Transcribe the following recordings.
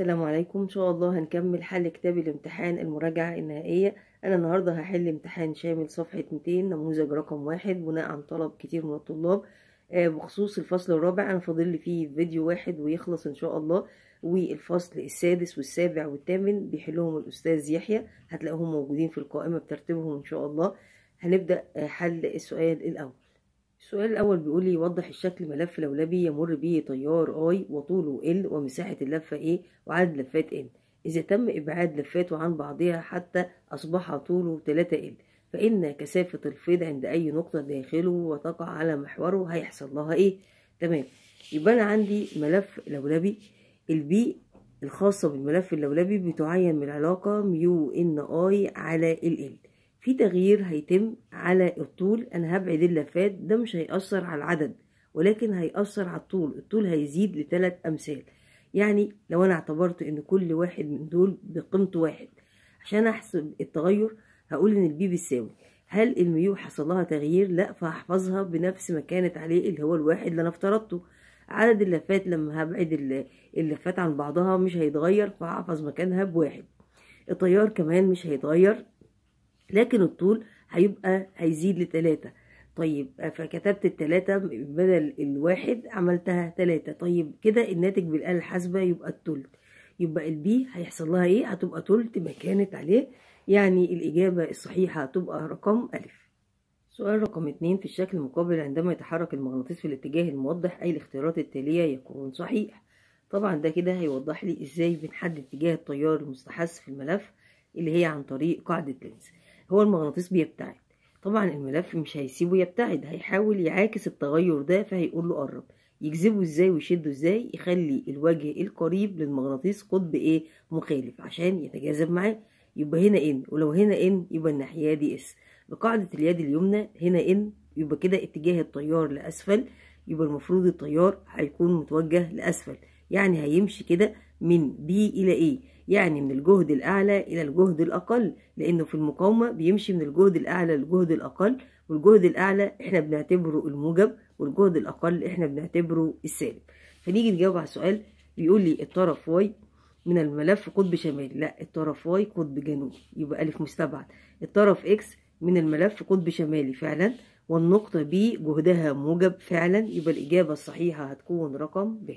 السلام عليكم ان شاء الله هنكمل حل كتاب الامتحان المراجعة النهائية انا النهاردة هحل امتحان شامل صفحة 200 نموذج رقم واحد بناء عن طلب كتير من الطلاب آه، بخصوص الفصل الرابع انا فاضل فيه فيديو واحد ويخلص ان شاء الله والفصل السادس والسابع والثامن بيحلهم الاستاذ يحيى هتلاقوهم موجودين في القائمة بترتيبهم ان شاء الله هنبدأ آه، حل السؤال الاول السؤال الأول بيقول لي يوضح الشكل ملف لولبي يمر به تيار I وطوله L ومساحة اللفة A وعدد لفات N إذا تم إبعاد لفاته عن بعضها حتى أصبح طوله 3L فإن كثافة الفيض عند أي نقطة داخله وتقع على محوره هيحصل لها إيه؟ تمام يبقى أنا عندي ملف لولبي البي الخاصة بالملف اللولبي بتعين من العلاقة ميو إن آي على ال ال في تغيير هيتم على الطول انا هبعد اللفات ده مش هيأثر على العدد ولكن هيأثر على الطول الطول هيزيد لتلات امثال يعني لو انا اعتبرت ان كل واحد من دول بقيمته واحد عشان احسب التغير هقول ان البي بيساوي هل الميو حصل لها تغيير لا فهحفظها بنفس ما كانت عليه اللي هو الواحد اللي انا افترضته عدد اللفات لما هبعد اللفات عن بعضها مش هيتغير فهحفظ مكانها بواحد التيار كمان مش هيتغير لكن الطول هيبقى هيزيد لتلاتة طيب فكتبت التلاتة بدل الواحد عملتها تلاتة طيب كده الناتج بالآلة الحاسبة يبقى التلت يبقى البي هيحصل لها ايه هتبقى تلت ما كانت عليه يعني الإجابة الصحيحة هتبقى رقم ألف سؤال رقم اتنين في الشكل المقابل عندما يتحرك المغناطيس في الاتجاه الموضح أي الاختيارات التالية يكون صحيح طبعا ده كده هيوضح لي ازاي بنحدد اتجاه التيار المستحث في الملف اللي هي عن طريق قاعدة لينز هو المغناطيس بيبتعد طبعا الملف مش هيسيبه يبتعد هيحاول يعاكس التغير ده فهيقول له قرب يجذبه ازاي ويشده ازاي يخلي الوجه القريب للمغناطيس قطب ايه مخالف عشان يتجاذب معاه يبقى هنا ان ولو هنا ان يبقى الناحيه دي اس بقاعده اليد اليمنى هنا ان يبقى كده اتجاه التيار لاسفل يبقى المفروض التيار هيكون متوجه لاسفل يعني هيمشي كده من بي الى ايه يعني من الجهد الأعلى إلى الجهد الأقل لأنه في المقاومة بيمشي من الجهد الأعلى للجهد الأقل والجهد الأعلى إحنا بنعتبره الموجب والجهد الأقل إحنا بنعتبره السالب فنيجي نجاوب على السؤال بيقول لي الطرف واي من الملف قطب شمالي لا الطرف واي قطب جنوبي يبقى ألف مستبعد الطرف إكس من الملف قطب شمالي فعلا والنقطة ب جهدها موجب فعلا يبقى الإجابة الصحيحة هتكون رقم ب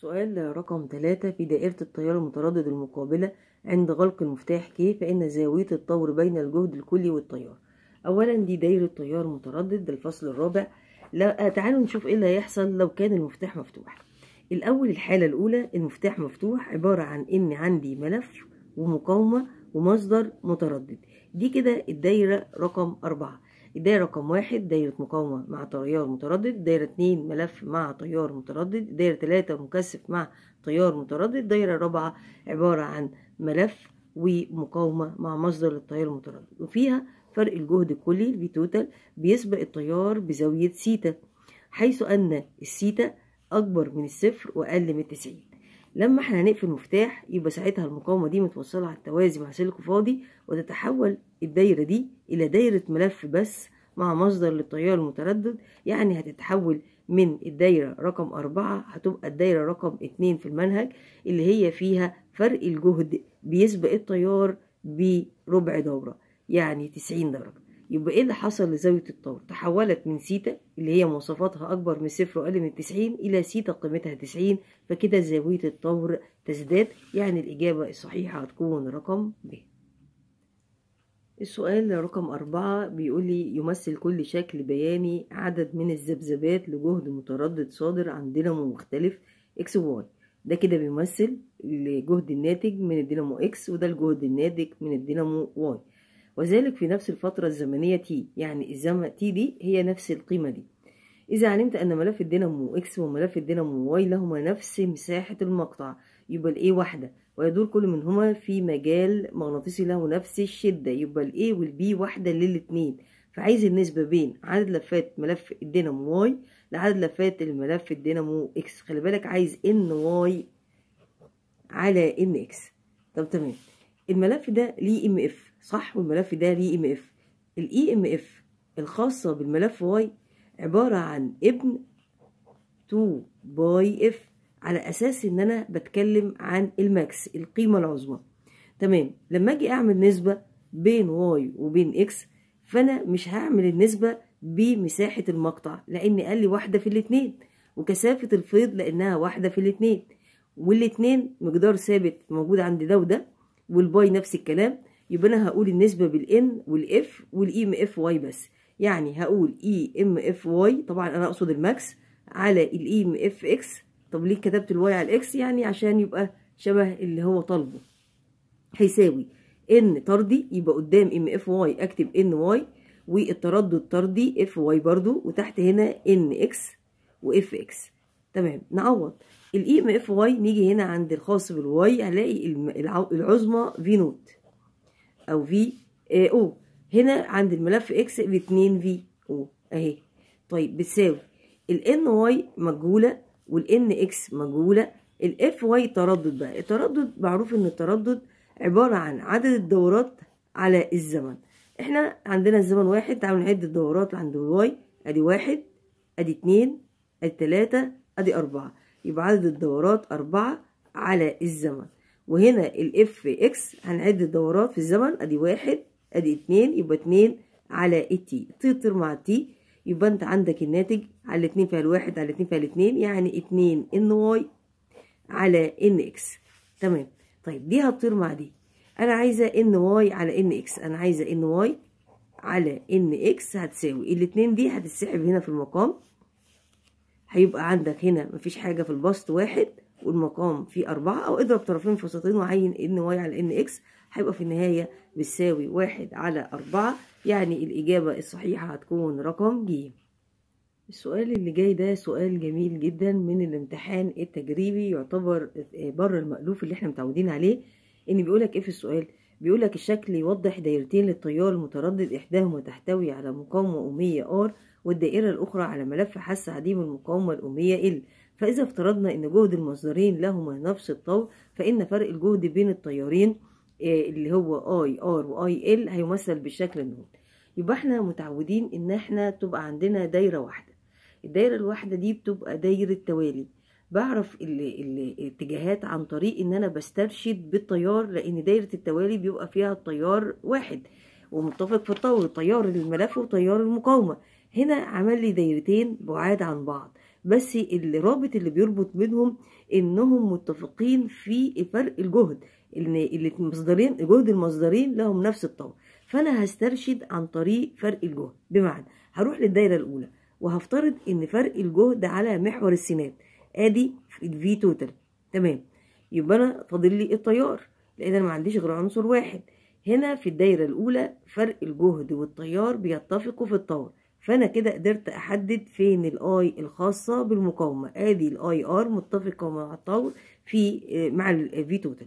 سؤال رقم ثلاثة في دائرة التيار المتردد المقابلة عند غلق المفتاح كي فإن زاوية الطور بين الجهد الكلي والتيار أولا دي دايرة تيار متردد الفصل الرابع لا تعالوا نشوف ايه اللي هيحصل لو كان المفتاح مفتوح الأول الحالة الأولى المفتاح مفتوح عبارة عن إن عندي ملف ومقاومة ومصدر متردد دي كده الدايرة رقم أربعة دايرة رقم واحد دايرة مقاومة مع تيار متردد دايرة اتنين ملف مع تيار متردد دايرة تلاتة مكثف مع تيار متردد دايرة رابعة عبارة عن ملف ومقاومة مع مصدر للتيار المتردد وفيها فرق الجهد الكلي البي توتال بيسبق التيار بزاوية سيتا حيث أن السيتا أكبر من الصفر وأقل من التسعين لما احنا هنقفل مفتاح يبقى ساعتها المقاومة دي متوصلة على التوازي مع سلك فاضي وتتحول الدايرة دي إلى دايرة ملف بس مع مصدر للتيار المتردد يعني هتتحول من الدايرة رقم أربعة هتبقى الدايرة رقم اتنين في المنهج اللي هي فيها فرق الجهد بيسبق التيار بربع دورة يعني تسعين درجة يبقى ايه اللي حصل لزاوية الطور تحولت من سيتا اللي هي مواصفاتها أكبر من صفر وأقل من تسعين إلى سيتا قيمتها تسعين فكده زاوية الطور تزداد يعني الإجابة الصحيحة هتكون رقم ب السؤال رقم أربعة بيقول لي يمثل كل شكل بياني عدد من الذبذبات لجهد متردد صادر عن دينامو مختلف إكس وواي ده كده بيمثل الجهد الناتج من الدينامو إكس وده الجهد الناتج من الدينامو واي وذلك في نفس الفترة الزمنية تي يعني الزمن تي دي هي نفس القيمة دي إذا علمت أن ملف الدينامو إكس وملف الدينامو واي لهما نفس مساحة المقطع يبقى الإيه واحدة ويدور كل منهما في مجال مغناطيسي له نفس الشدة يبقى الإيه والبي واحدة للاتنين فعايز النسبة بين عدد لفات ملف الدينامو واي لعدد لفات الملف الدينامو إكس خلي بالك عايز إن واي على إن إكس طب تمام الملف ده ليه ام اف صح والملف ده ليه ام اف الاي ام اف الخاصة بالملف واي عبارة عن ابن 2 باي اف على اساس ان انا بتكلم عن الماكس القيمة العظمى تمام لما اجي اعمل نسبة بين واي وبين اكس فانا مش هعمل النسبة بمساحة المقطع لان قال لي واحدة في الاتنين وكثافة الفيض لانها واحدة في الاتنين والاتنين مقدار ثابت موجود عند ده وده والباي نفس الكلام يبقى انا هقول النسبه بالان والاف والاي ام e اف واي بس يعني هقول اي ام اف واي طبعا انا اقصد الماكس على الاي ام اف اكس طب ليه كتبت الواي على الاكس يعني عشان يبقى شبه اللي هو طالبه هيساوي ان طردي يبقى قدام ام اف واي اكتب ان واي والتردد طردي اف واي برده وتحت هنا ان اكس واف اكس تمام نعوض الاي ام اف واي نيجي هنا عند الخاص بالواي هنلاقي العظمى في نوت او في او هنا عند الملف اكس ب 2 في او اهي طيب بتساوي الان واي مجهوله والان اكس مجهوله الاف واي تردد بقى التردد معروف ان التردد عباره عن عدد الدورات على الزمن احنا عندنا الزمن واحد تعالوا نعد الدورات عند الواي ادي واحد ادي اتنين ادي تلاته ادي اربعه يبقى عدد الدورات أربعة على الزمن وهنا الاف اكس هنعد الدورات في الزمن ادي واحد ادي اتنين يبقى اتنين على التي تطير مع تي يبقى انت عندك الناتج على اتنين فيها الواحد على اتنين فيها الاتنين يعني اتنين ان واي على ان اكس تمام طيب دي هتطير مع دي انا عايزه ان واي على ان اكس انا عايزه ان واي على ان اكس هتساوي الاتنين دي هتتسحب هنا في المقام هيبقى عندك هنا مفيش حاجة في البسط واحد والمقام فيه أربعة أو اضرب طرفين فسطين وعين إن واي على إن إكس هيبقى في النهاية بتساوي واحد على أربعة يعني الإجابة الصحيحة هتكون رقم ج السؤال اللي جاي ده سؤال جميل جدا من الامتحان التجريبي يعتبر بره المألوف اللي احنا متعودين عليه ان بيقولك ايه في السؤال بيقولك الشكل يوضح دايرتين للتيار المتردد احداهما تحتوي على مقاومة اوميه ار والدائرة الأخرى على ملف حاسة عديم المقاومة الأمية إل فإذا افترضنا أن جهد المصدرين لهما نفس الطول فإن فرق الجهد بين التيارين آه، اللي هو اي ار واي ال هيمثل بالشكل النون يبقى احنا متعودين ان احنا تبقى عندنا دايرة واحدة الدايرة الواحدة دي بتبقى دايرة توالي بعرف الاتجاهات عن طريق ان انا بسترشد بالتيار لان دايرة التوالي بيبقى فيها التيار واحد ومتفق في الطول تيار الملف وتيار المقاومة هنا عمل لي دايرتين بعاد عن بعض بس اللي رابط اللي بيربط بينهم انهم متفقين في فرق الجهد ان المصدرين جهد المصدرين لهم نفس الطاقه فانا هسترشد عن طريق فرق الجهد بمعنى هروح للدايره الاولى وهفترض ان فرق الجهد على محور السينات ادي الفي توتال تمام يبقى انا فاضل لي التيار لان انا ما عنديش غير عنصر واحد هنا في الدايره الاولى فرق الجهد والتيار بيتفقوا في الطاقه فانا كده قدرت احدد فين الاي الخاصه بالمقاومه ادي الاي ار متفقه مع الطول في آه، مع الفي توتال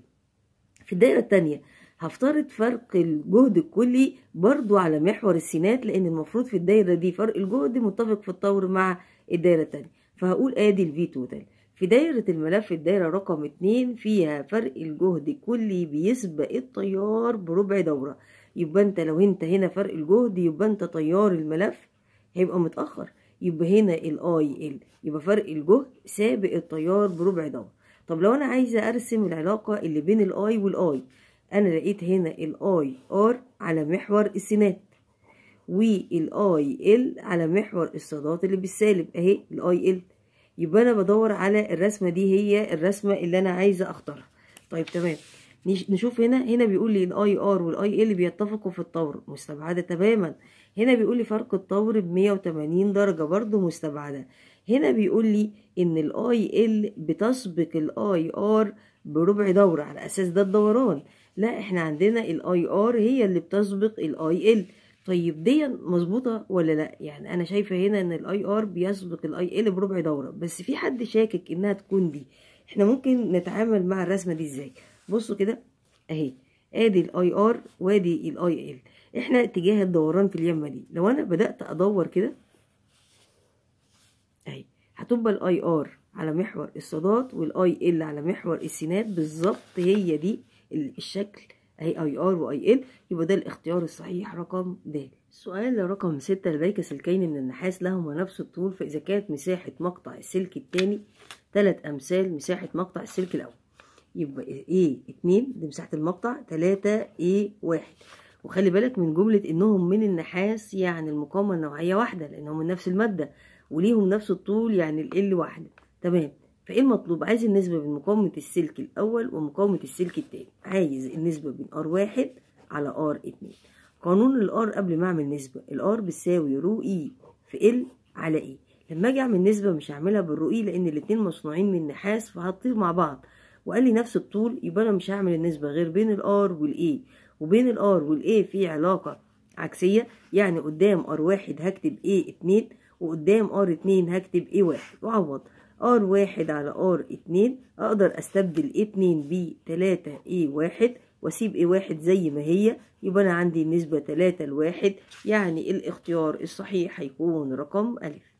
في الدائره الثانيه هفترض فرق الجهد الكلي برضو على محور السينات لان المفروض في الدايره دي فرق الجهد متفق في الطور مع الدايره الثانيه فهقول ادي الفي توتال في دايرة الملف الدايرة رقم اتنين فيها فرق الجهد الكلي بيسبق التيار بربع دورة يبقى انت لو انت هنا فرق الجهد يبقى انت تيار الملف هيبقى متاخر يبقى هنا الاي ال يبقى فرق الجهد سابق التيار بربع دور طب لو انا عايزه ارسم العلاقه اللي بين الاي والاي انا لقيت هنا الاي ار على محور السينات والاي ال على محور الصادات اللي بالسالب اهي الاي ال يبقى انا بدور على الرسمه دي هي الرسمه اللي انا عايزه اختارها طيب تمام نشوف هنا هنا بيقول لي الاي ار والاي ال بيتفقوا في الطور مستبعده تماما هنا بيقول لي فرق الطور ب 180 درجة برضو مستبعدة هنا بيقول لي ان الاي ال بتسبق الاي ار بربع دورة على اساس ده الدوران لا احنا عندنا الاي ار هي اللي بتسبق الاي ال طيب دي مظبوطة ولا لا يعني انا شايفة هنا ان الاي ار بيسبق الاي ال بربع دورة بس في حد شاكك انها تكون دي احنا ممكن نتعامل مع الرسمة دي ازاي بصوا كده اهي ادي الاي ار وادي الاي ال احنا اتجاه الدوران في اليمه دي لو انا بدات ادور كده اهي هتبقى الاي ار على محور الصادات والاي ال على محور السينات بالظبط هي دي الشكل اهي اي ار واي ال يبقى ده الاختيار الصحيح رقم د السؤال رقم ستة لديك سلكين من النحاس لهما نفس الطول فإذا كانت مساحة مقطع السلك الثاني تلات أمثال مساحة مقطع السلك الأول يبقى ايه اتنين دي مساحة المقطع تلاتة ايه واحد وخلي بالك من جملة انهم من النحاس يعني المقاومة النوعية واحدة لانهم من نفس المادة وليهم نفس الطول يعني ال واحدة تمام فايه المطلوب عايز النسبة بين مقاومة السلك الاول ومقاومة السلك التاني عايز النسبة بين ار واحد على ار اتنين قانون الار قبل ما اعمل نسبة الار بتساوي رو اي e في ال على اي لما اجي اعمل نسبة مش هعملها بالرو اي e لان الاتنين مصنوعين من نحاس فهتطير مع بعض وقال لي نفس الطول يبقى انا مش هعمل النسبة غير بين الار والاي وبين الار والاي في علاقة عكسية يعني قدام ار واحد هكتب اي اتنين وقدام ار اتنين هكتب اي واحد وعوض ار واحد على ار اتنين اقدر استبدل اتنين ب تلاتة اي واحد واسيب اي واحد زي ما هي يبقى انا عندي النسبة تلاتة لواحد يعني الاختيار الصحيح هيكون رقم الف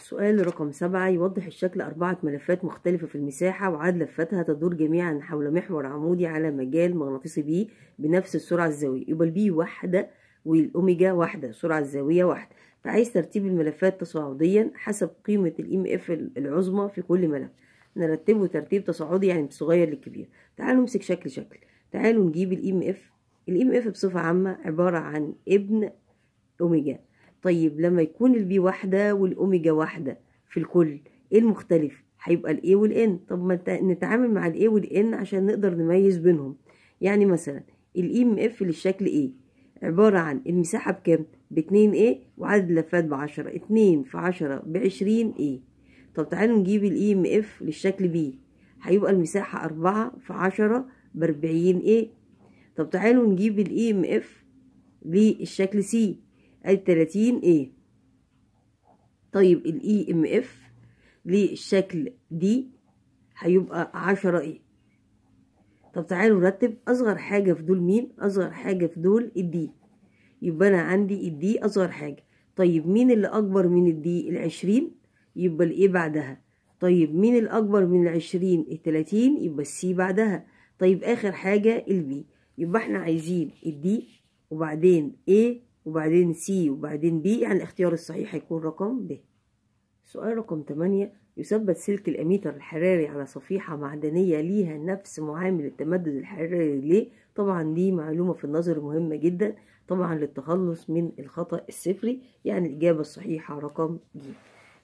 سؤال رقم سبعة يوضح الشكل أربعة ملفات مختلفة في المساحة وعاد لفتها تدور جميعا حول محور عمودي على مجال مغناطيسي بي بنفس السرعة الزاوية يبقى البي واحدة والأوميجا واحدة سرعة الزاوية واحدة فعايز ترتيب الملفات تصاعديا حسب قيمة الام اف e العظمى في كل ملف نرتبه ترتيب تصاعدي يعني من الصغير للكبير تعالوا نمسك شكل شكل تعالوا نجيب الام اف e الام اف e بصفة عامة عبارة عن ابن أوميجا طيب لما يكون البي واحدة والأوميجا واحدة في الكل ايه المختلف هيبقى الاي والان طب ما نتعامل مع الاي والان عشان نقدر نميز بينهم يعني مثلا الاي ام e اف للشكل ايه عبارة عن المساحة بكام باتنين ايه وعدد لفات بعشرة اتنين في عشرة بعشرين ايه طب تعالوا نجيب الاي ام e اف للشكل بي هيبقى المساحة أربعة في عشرة بأربعين ايه طب تعالوا نجيب الاي ام e اف للشكل سي ادي 30 ايه طيب الاي ام e اف للشكل دي هيبقى 10 ايه طب تعالوا نرتب اصغر حاجه في دول مين اصغر حاجه في دول الدي يبقى انا عندي الدي اصغر حاجه طيب مين اللي اكبر من الدي 20 يبقى الايه بعدها طيب مين الاكبر من ال 20 ال 30 يبقى السي بعدها طيب اخر حاجه البي يبقى احنا عايزين الدي وبعدين ايه وبعدين سي وبعدين بي يعني الاختيار الصحيح هيكون رقم ب سؤال رقم 8 يثبت سلك الأميتر الحراري على صفيحة معدنية ليها نفس معامل التمدد الحراري ليه طبعا دي معلومة في النظر مهمة جدا طبعا للتخلص من الخطأ الصفري يعني الإجابة الصحيحة رقم ج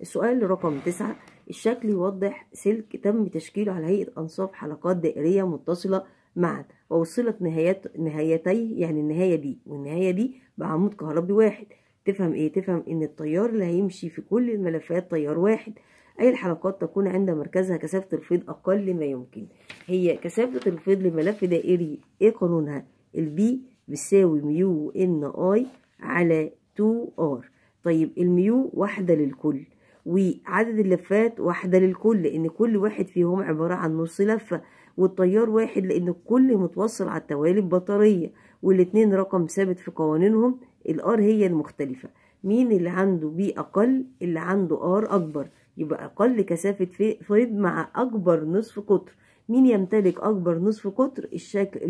السؤال رقم 9 الشكل يوضح سلك تم تشكيله على هيئة أنصاف حلقات دائرية متصلة معا ووصلت نهايات نهايتي يعني النهاية دي والنهاية دي بعمود كهربي واحد تفهم ايه تفهم ان التيار اللي هيمشي في كل الملفات تيار واحد أي الحلقات تكون عند مركزها كثافة الفيض أقل ما يمكن هي كثافة الفيض لملف دائري إيه قانونها؟ البي بتساوي ميو إن أي على 2 آر طيب الميو واحدة للكل وعدد اللفات واحدة للكل لأن كل واحد فيهم عبارة عن نص لفة والتيار واحد لأن الكل متوصل على التوالي بطارية والاتنين رقم ثابت في قوانينهم الار هي المختلفة مين اللي عنده بي أقل اللي عنده ار أكبر يبقى أقل كثافة فيض مع أكبر نصف قطر مين يمتلك أكبر نصف قطر الشكل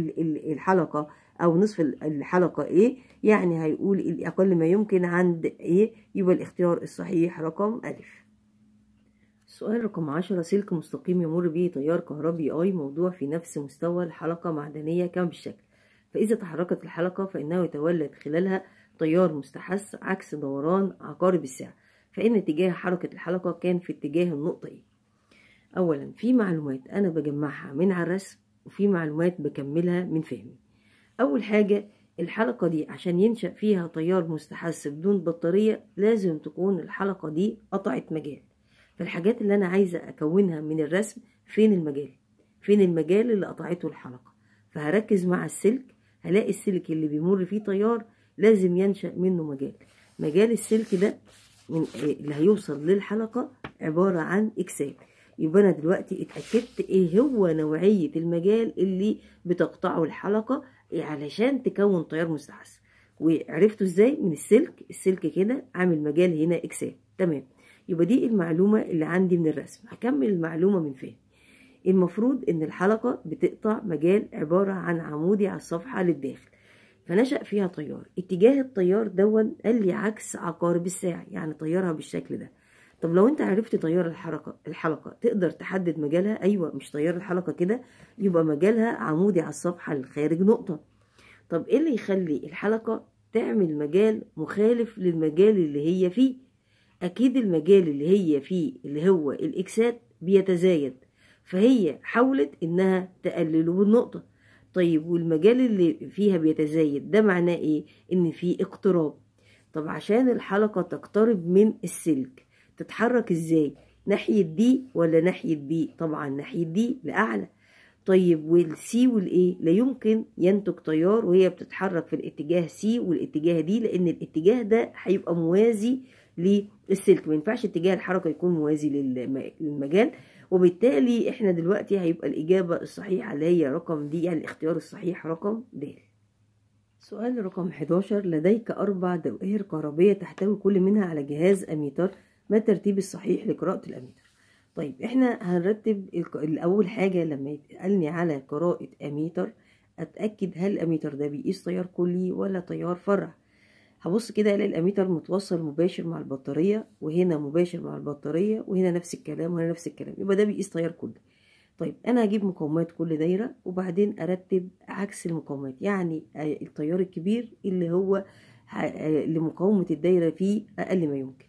الحلقة أو نصف الحلقة إيه يعني هيقول الأقل ما يمكن عند إيه يبقى الاختيار الصحيح رقم ألف سؤال رقم عشرة سلك مستقيم يمر به تيار كهربي اي موضوع في نفس مستوى الحلقة معدنية كم بالشكل فإذا تحركت الحلقة فإنه يتولد خلالها تيار مستحث عكس دوران عقارب الساعة فإن اتجاه حركة الحلقة كان في اتجاه النقطة إيه أولا في معلومات أنا بجمعها من على الرسم وفي معلومات بكملها من فهمي أول حاجة الحلقة دي عشان ينشأ فيها تيار مستحث بدون بطارية لازم تكون الحلقة دي قطعت مجال فالحاجات اللي أنا عايزة أكونها من الرسم فين المجال فين المجال اللي قطعته الحلقة فهركز مع السلك هلاقي السلك اللي بيمر فيه طيار لازم ينشأ منه مجال مجال السلك ده من اللي هيوصل للحلقة عبارة عن إكسال يبقى أنا دلوقتي اتأكدت إيه هو نوعية المجال اللي بتقطعه الحلقة علشان تكون طيار مستحس وعرفته إزاي من السلك السلك كده عامل مجال هنا إكسال تمام يبقى دي المعلومة اللي عندي من الرسم هكمل المعلومة من فين المفروض ان الحلقة بتقطع مجال عبارة عن عمودي على الصفحة للداخل فنشأ فيها تيار اتجاه التيار دون قال لي عكس عقارب الساعة يعني طيارها بالشكل ده طب لو انت عرفت تيار الحركة الحلقة تقدر تحدد مجالها ايوه مش تيار الحلقة كده يبقى مجالها عمودي على الصفحة للخارج نقطة طب ايه اللي يخلي الحلقة تعمل مجال مخالف للمجال اللي هي فيه أكيد المجال اللي هي فيه اللي هو الإكسات بيتزايد فهي حاولت إنها تقلله بالنقطة طيب والمجال اللي فيها بيتزايد ده معناه إيه؟ إن في اقتراب طب عشان الحلقة تقترب من السلك تتحرك إزاي؟ ناحية دي ولا ناحية دي؟ طبعا ناحية دي لأعلى طيب والسي والايه لا يمكن ينتج تيار وهي بتتحرك في الاتجاه سي والاتجاه دي لان الاتجاه ده هيبقى موازي للسلك ما ينفعش اتجاه الحركه يكون موازي للمجال وبالتالي احنا دلوقتي هيبقى الاجابه الصحيحه اللي هي رقم دي يعني الاختيار الصحيح رقم د سؤال رقم 11 لديك أربع دوائر كهربية تحتوي كل منها على جهاز أميتر ما الترتيب الصحيح لقراءة الأميتر؟ طيب احنا هنرتب الأول حاجة لما يتقالني على قراءة أميتر أتأكد هل الأميتر ده بيقيس تيار كلي ولا تيار فرعي هبص كده الاقي الاميتر متوصل مباشر مع البطاريه وهنا مباشر مع البطاريه وهنا نفس الكلام وهنا نفس الكلام يبقى ده بيقيس تيار كله طيب انا هجيب مقومات كل دايره وبعدين ارتب عكس المقومات يعني آه، التيار الكبير اللي هو آه، لمقاومه الدايره فيه اقل ما يمكن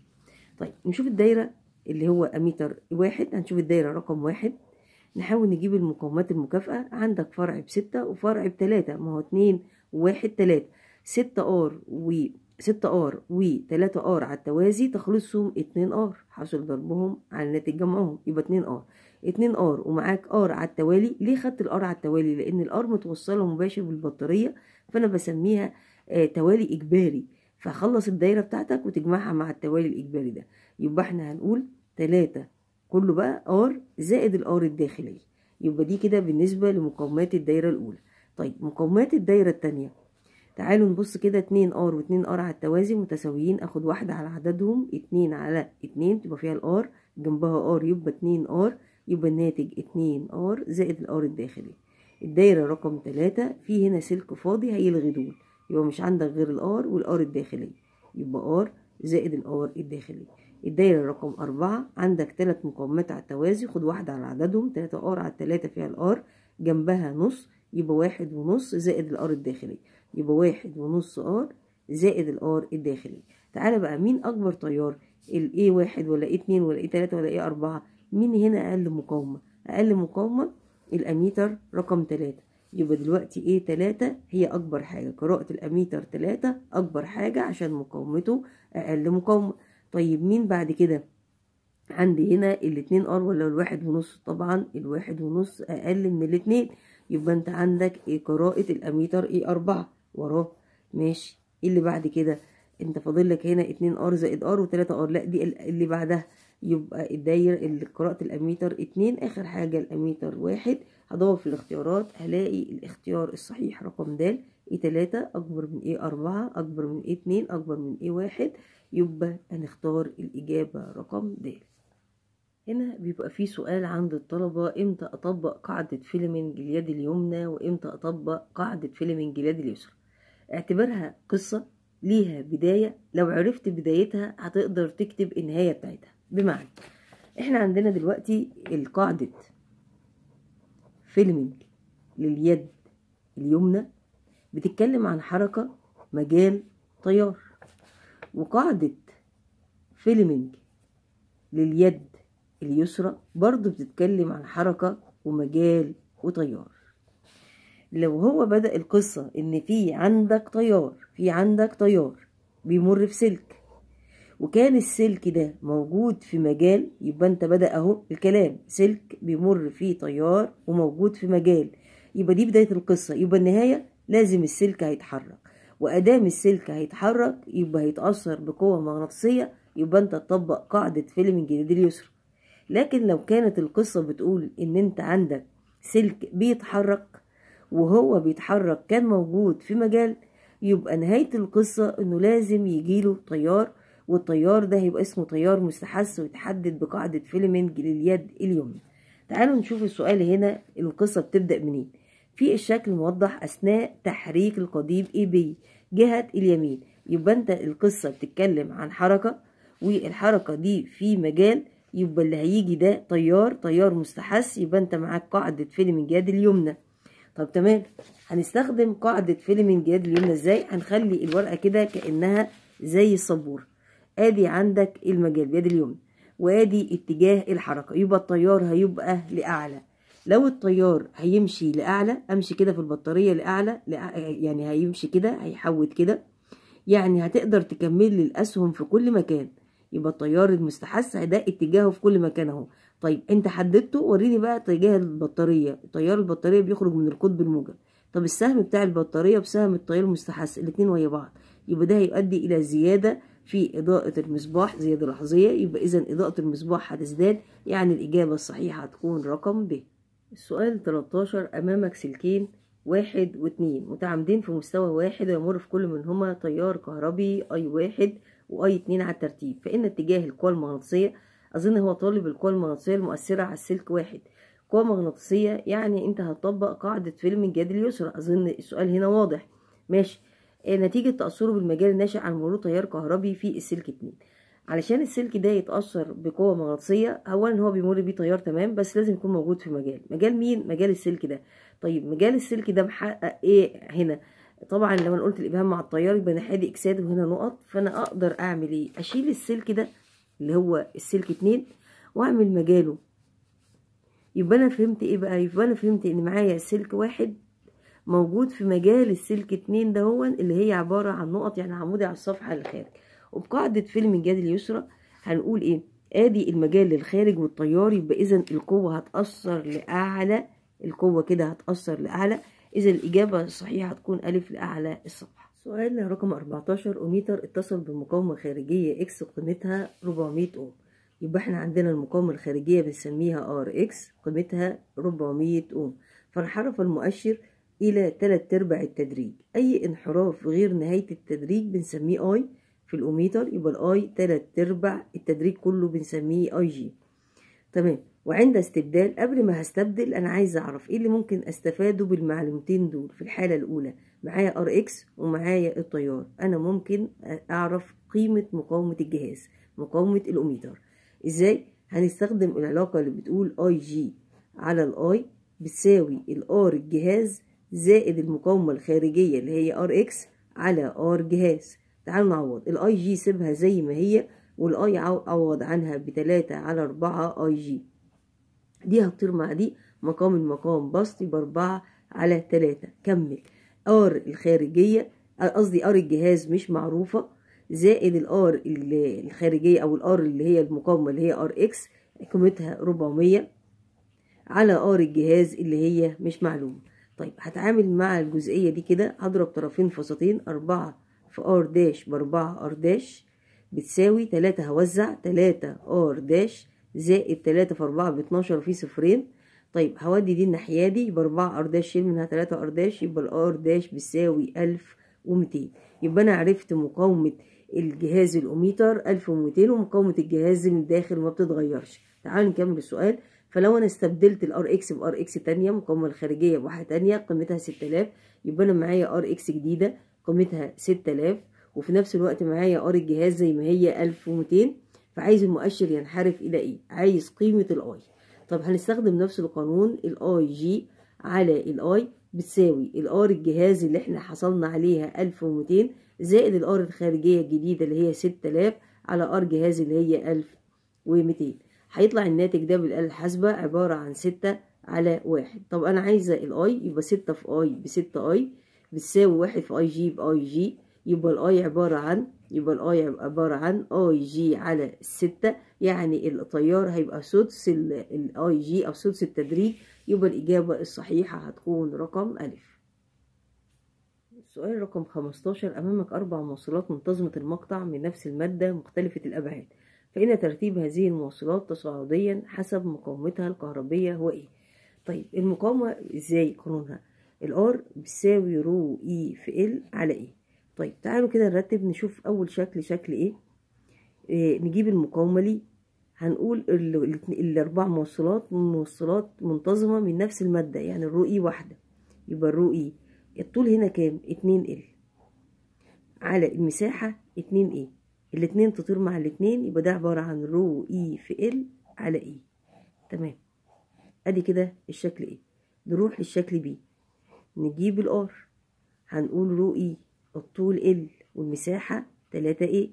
طيب نشوف الدايره اللي هو اميتر واحد هنشوف الدايره رقم واحد نحاول نجيب المقومات المكافئة عندك فرع بستة وفرع بتلاتة ما هو اتنين وواحد تلاتة ستة ار و 6 ار و 3 ار على التوازي تخلصهم 2 ار حاصل ضربهم على ناتج جمعهم يبقى 2 ار 2 ار ومعاك ار على التوالي ليه خدت الار على التوالي لان الار متوصله مباشر بالبطاريه فانا بسميها آه توالي اجباري فخلص الدايره بتاعتك وتجمعها مع التوالي الاجباري ده يبقى احنا هنقول 3 كله بقى ار زائد الار الداخليه يبقى دي كده بالنسبه لمقومات الدايره الاولى طيب مقومات الدايره الثانيه تعالوا نبص كده اتنين ار واتنين ار على التوازي متساويين اخد واحدة على عددهم اتنين على اتنين تبقى فيها الار جنبها ار يبقى اتنين ار يبقى الناتج اتنين ار زائد الار الداخلي الدايرة رقم تلاتة في هنا سلك فاضي هيلغي دول يبقى مش عندك غير الار والار الداخلي يبقى ار زائد الار الداخلي الدايرة رقم أربعة عندك تلات مقاومات على التوازي خد واحدة على عددهم تلاتة ار على تلاتة فيها الار جنبها نص يبقى واحد ونص زائد الار الداخلي يبقى واحد ونص ار زائد الار الداخلي تعالى بقى مين اكبر تيار الاي واحد ولا اي اتنين ولا اي تلاتة ولا اي اربعة مين هنا اقل مقاومة اقل مقاومة الاميتر رقم تلاتة يبقى دلوقتي ايه تلاتة هي اكبر حاجة قراءة الاميتر تلاتة اكبر حاجة عشان مقاومته اقل مقاومة طيب مين بعد كده عندي هنا الاتنين ار ولا الواحد ونص طبعا الواحد ونص اقل من الاتنين يبقى انت عندك إيه قراءة الاميتر ايه اربعة وراه ماشي ايه اللي بعد كده انت فاضل لك هنا اتنين ار زائد ار وتلاتة ار لا دي اللي بعدها يبقى الداير اللي قراءة الاميتر اتنين اخر حاجة الاميتر واحد هدور في الاختيارات هلاقي الاختيار الصحيح رقم د ايه تلاتة اكبر من ايه اربعة اكبر من ايه اتنين اكبر من ايه واحد يبقى هنختار الاجابة رقم د هنا بيبقى في سؤال عند الطلبة امتى اطبق قاعدة فيلمنج اليد اليمنى وامتى اطبق قاعدة فيلمنج اليد اليسرى اعتبرها قصة ليها بداية لو عرفت بدايتها هتقدر تكتب النهاية بتاعتها بمعنى احنا عندنا دلوقتي القاعدة فيلمينج لليد اليمنى بتتكلم عن حركة مجال طيار وقاعدة فيلمينج لليد اليسرى برضو بتتكلم عن حركة ومجال وطيار لو هو بدأ القصة إن في عندك طيار في عندك طيار بيمر في سلك وكان السلك ده موجود في مجال يبقى انت بدأ اهو الكلام سلك بيمر فيه طيار وموجود في مجال يبقى دي بداية القصة يبقى النهاية لازم السلك هيتحرك وأدام السلك هيتحرك يبقى هيتأثر بقوة مغناطيسية يبقى انت تطبق قاعدة فيلم الجديد اليسر لكن لو كانت القصة بتقول ان انت عندك سلك بيتحرك وهو بيتحرك كان موجود في مجال يبقى نهاية القصة انه لازم يجيله طيار والطيار ده هيبقى اسمه طيار مستحث ويتحدد بقاعدة فيلمنج لليد اليمنى تعالوا نشوف السؤال هنا القصة بتبدأ منين في الشكل موضح أثناء تحريك القضيب اي بي جهة اليمين يبقى انت القصة بتتكلم عن حركة والحركة دي في مجال يبقى اللي هيجي ده طيار طيار مستحث يبقى انت معاك قاعدة فيلمنج يد اليمنى طب تمام هنستخدم قاعدة فيلمنج يد اليمنى ازاي هنخلي الورقة كده كأنها زي الصبور ادي عندك المجال يد اليمنى وادي اتجاه الحركة يبقى التيار هيبقى لأعلى لو التيار هيمشي لأعلى امشي كده في البطارية لأعلى يعني هيمشي كده هيحوت كده يعني هتقدر تكمل الأسهم في كل مكان يبقى التيار المستحس ده اتجاهه في كل مكان اهو طيب انت حددته وريني بقى اتجاه البطاريه تيار البطاريه بيخرج من القطب الموجب طب السهم بتاع البطاريه بسهم التيار المستحث الاثنين ويا بعض يبقى ده هيؤدي الى زياده في اضاءه المصباح زياده لحظيه يبقى اذا اضاءه المصباح هتزداد يعني الاجابه الصحيحه هتكون رقم ب السؤال 13 امامك سلكين واحد واتنين متعامدين في مستوى واحد ويمر في كل منهما تيار كهربي اي واحد واي اتنين على الترتيب فان اتجاه القوى المغناطيسيه اظن هو طالب القوى المغناطيسيه المؤثره على السلك واحد قوى مغناطيسيه يعني انت هتطبق قاعده فيلم الجد اليسرى اظن السؤال هنا واضح ماشي آه، نتيجه تاثره بالمجال الناشئ عن مرور تيار كهربي في السلك 2 علشان السلك ده يتاثر بقوه مغناطيسيه اولا هو بيمر بيه تيار تمام بس لازم يكون موجود في مجال مجال مين مجال السلك ده طيب مجال السلك ده محقق ايه هنا طبعا لما قلت الابهام مع التيار يبقى انا اكساد وهنا نقط فانا اقدر اعمل ايه اشيل السلك ده اللي هو السلك اتنين واعمل مجاله يبقى انا فهمت ايه بقى يبقى انا فهمت ان معايا سلك واحد موجود في مجال السلك اتنين هو اللي هي عبارة عن نقط يعني عمودي على الصفحة للخارج وبقاعدة فيلم الجاد اليسرى هنقول ايه ادي المجال للخارج والطيار يبقى اذا القوة هتأثر لأعلى القوة كده هتأثر لأعلى اذا الإجابة الصحيحة هتكون ألف لأعلى الصفحة سؤال رقم 14 أميتر اتصل بمقاومة خارجية إكس قيمتها 400 أوم يبقى احنا عندنا المقاومة الخارجية بنسميها ار اكس قيمتها 400 أوم فانحرف المؤشر إلى 3 أرباع التدريج أي انحراف غير نهاية التدريج بنسميه اي في الأوميتر يبقى الاي 3 أرباع التدريج كله بنسميه اي جي تمام وعند استبدال قبل ما هستبدل أنا عايز أعرف إيه اللي ممكن أستفاده بالمعلومتين دول في الحالة الأولى معايا ار اكس ومعايا التيار انا ممكن اعرف قيمه مقاومه الجهاز مقاومه الاوميتر ازاي هنستخدم العلاقه اللي بتقول اي جي على الاي بتساوي الار الجهاز زائد المقاومه الخارجيه اللي هي ار اكس على ار جهاز تعالوا نعوض الاي جي سيبها زي ما هي والاي عوض عنها بتلاتة على اربعة اي جي دي هتطير مع دي مقام المقام بسط يبقى اربعة على تلاتة كمل ار الخارجيه آه، قصدي ار الجهاز مش معروفه زائد الار الخارجيه او الار اللي هي المقاومه اللي هي ار اكس قيمتها 400 على ار الجهاز اللي هي مش معلومه طيب هتعامل مع الجزئيه دي كده هضرب طرفين فاصلتين 4 في ار داش باربعة ار داش بتساوي تلاتة هوزع تلاتة ار داش زائد تلاتة في أربعة باتناشر في صفرين طيب هودي دي الناحية دي يبقى أربعة أرداش شيل منها تلاتة أرداش يبقى الأر داش بيساوي ألف ومتين يبقى أنا عرفت مقاومة الجهاز الأوميتر ألف ومتين ومقاومة الجهاز من الداخل ما بتتغيرش تعالوا نكمل السؤال فلو أنا استبدلت الأر إكس بأر إكس تانية مقاومة الخارجية بواحدة تانية قيمتها ستة آلاف يبقى أنا معايا أر إكس جديدة قيمتها ستة آلاف وفي نفس الوقت معايا أر الجهاز زي ما هي ألف ومتين فعايز المؤشر ينحرف إلى إيه؟ عايز قيمة الأي طب هنستخدم نفس القانون الاي جي على الاي بتساوي الار الجهاز اللي احنا حصلنا عليها 1200 زائد الار الخارجية الجديدة اللي هي 6000 على ار جهاز اللي هي 1200 هيطلع الناتج ده بالآلة الحاسبة عبارة عن 6 على واحد طب أنا عايزة الاي يبقى 6 في اي بستة اي بتساوي واحد في اي جي باي جي يبقى الاي عبارة عن يبقى الاي هيبقى عبارة عن اي جي على 6 يعني التيار هيبقى سدس الاي جي أو سدس التدريج يبقى الإجابة الصحيحة هتكون رقم ا السؤال رقم 15 أمامك أربع موصلات منتظمة المقطع من نفس المادة مختلفة الأبعاد فإن ترتيب هذه الموصلات تصاعديا حسب مقاومتها الكهربية هو إيه؟ طيب المقاومة إزاي قانونها؟ الار بتساوي رو إي e في ال على إيه؟ طيب تعالوا كده نرتب نشوف اول شكل شكل ايه, إيه نجيب المقاومه لي هنقول الاربع موصلات موصلات منتظمه من نفس الماده يعني الرو اي e واحده يبقى الرو اي e. الطول هنا كام 2 ال على المساحه 2 ايه الاثنين تطير مع الاثنين يبقى ده عباره عن رو اي e في ال على اي تمام ادي كده الشكل ايه نروح للشكل بي نجيب الار هنقول رو اي الطول ال والمساحة تلاتة ايه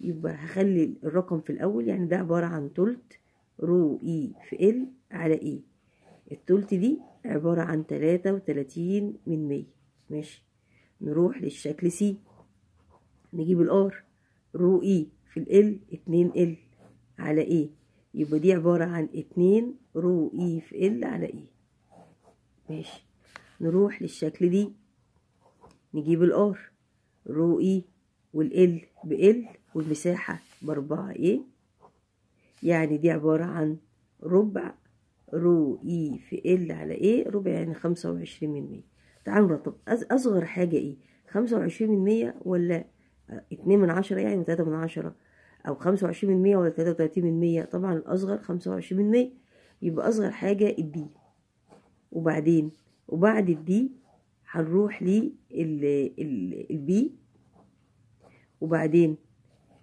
يبقى هخلي الرقم في الأول يعني ده عبارة عن تلت رو اي في ال على ايه التلت دي عبارة عن تلاتة وتلاتين من مية ماشي نروح للشكل سي نجيب الار رو اي في ال اتنين ال على ايه يبقى دي عبارة عن اتنين رو اي e في ال على ايه ماشي نروح للشكل دي نجيب الار رو اي والال بال والمساحة باربعة ايه يعني دي عبارة عن ربع رو اي في ال على ايه ربع يعني خمسة وعشرين من مية تعالوا نرتب اصغر حاجة ايه خمسة وعشرين من مية ولا اتنين من عشرة يعني تلاتة من عشرة او خمسة وعشرين من مية ولا تلاتة وتلاتين من مية طبعا الاصغر خمسة وعشرين من مية يبقى اصغر حاجة الدي وبعدين وبعد الدي هنروح للبي وبعدين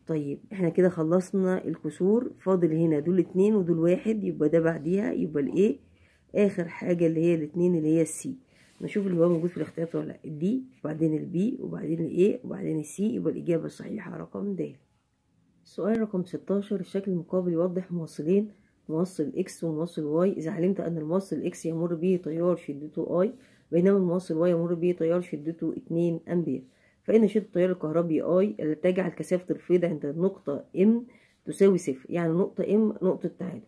طيب احنا كده خلصنا الكسور فاضل هنا دول اتنين ودول واحد يبقى ده بعديها يبقى الايه اخر حاجه اللي هي الاتنين اللي هي السي نشوف اللي هو موجود في الاختيارات ولا لا الدي وبعدين البي وبعدين الايه وبعدين السي يبقى الاجابه الصحيحه رقم د السؤال رقم 16 الشكل المقابل يوضح موصلين موصل اكس وموصل واي اذا علمت ان الموصل اكس يمر به تيار شدته اي بينما المواصل واي يمر به تيار شدته 2 أمبير فإن شدة التيار الكهربي I التي تجعل كثافة الفيضة عند النقطة M تساوي صفر يعني نقطة M نقطة تعادل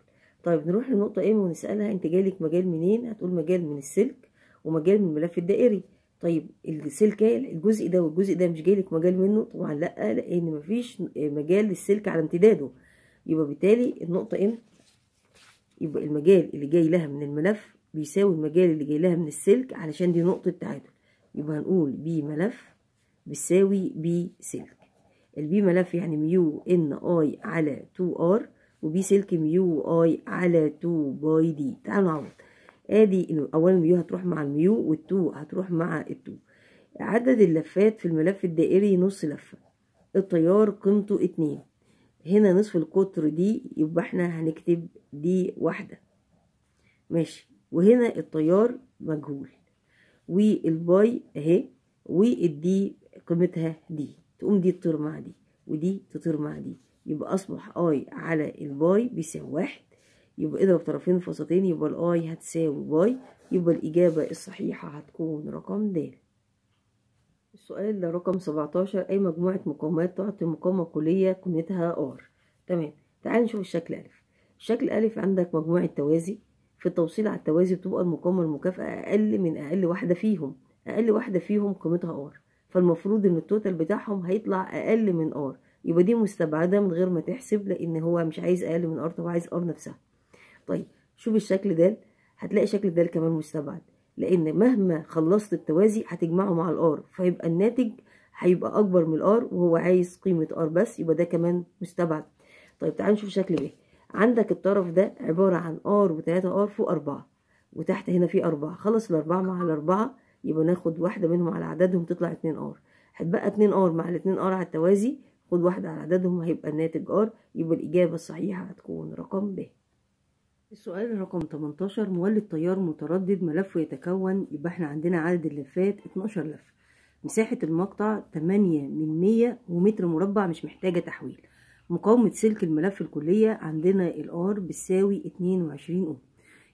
طيب نروح لنقطة M ونسألها أنت جالك مجال منين هتقول مجال من السلك ومجال من الملف الدائري طيب السلك الجزء ده والجزء ده مش جالك مجال منه طبعا لا لأن مفيش مجال للسلك على امتداده يبقى بالتالي النقطة M يبقى المجال اللي جاي لها من الملف بيساوي المجال اللي جاي لها من السلك علشان دي نقطة تعادل يبقى هنقول بي ملف بيساوي بي سلك البي ملف يعني ميو ان اي على 2 ار وبي سلك ميو اي على 2 باي دي تعالوا نعوض ادي اولا ميو هتروح مع الميو والتو هتروح مع التو عدد اللفات في الملف الدائري نص لفة التيار قيمته اتنين هنا نصف القطر دي يبقى احنا هنكتب دي واحدة ماشي وهنا التيار مجهول والباي اهي والدي قيمتها دي تقوم دي تطير مع دي ودي تطير مع دي يبقى اصبح اي على الباي بيساوي واحد يبقى اضرب طرفين فاصلتين يبقى الاي هتساوي باي يبقى الاجابه الصحيحه هتكون رقم د السؤال ده رقم 17 اي مجموعه مقامات تعطي مقامه كليه قيمتها ار تمام تعال نشوف الشكل ا الشكل ا عندك مجموعه توازي في التوصيل على التوازي بتبقى المقاومة والمكافأة أقل من أقل واحدة فيهم أقل واحدة فيهم قيمتها R فالمفروض إن التوتال بتاعهم هيطلع أقل من R يبقى دي مستبعدة من غير ما تحسب لأن هو مش عايز أقل من R طب عايز R نفسها طيب شوف الشكل ده هتلاقي شكل ده كمان مستبعد لأن مهما خلصت التوازي هتجمعه مع R فيبقى الناتج هيبقى أكبر من R وهو عايز قيمة آر بس يبقى ده كمان مستبعد طيب تعالوا نشوف شكل ب عندك الطرف ده عبارة عن ار وتلاتة ار فوق اربعة وتحت هنا في اربعة خلص الاربعة مع الاربعة يبقى ناخد واحدة منهم على عددهم تطلع اتنين ار هتبقى اتنين ار مع الاتنين ار على التوازي خد واحدة على عددهم هيبقى الناتج ار يبقى الإجابة الصحيحة هتكون رقم ب السؤال رقم 18 مولد تيار متردد ملفه يتكون يبقى احنا عندنا عدد اللفات 12 لفة مساحة المقطع 8 من 100 ومتر مربع مش محتاجة تحويل مقاومة سلك الملف الكلية عندنا الار بتساوي 22 اوم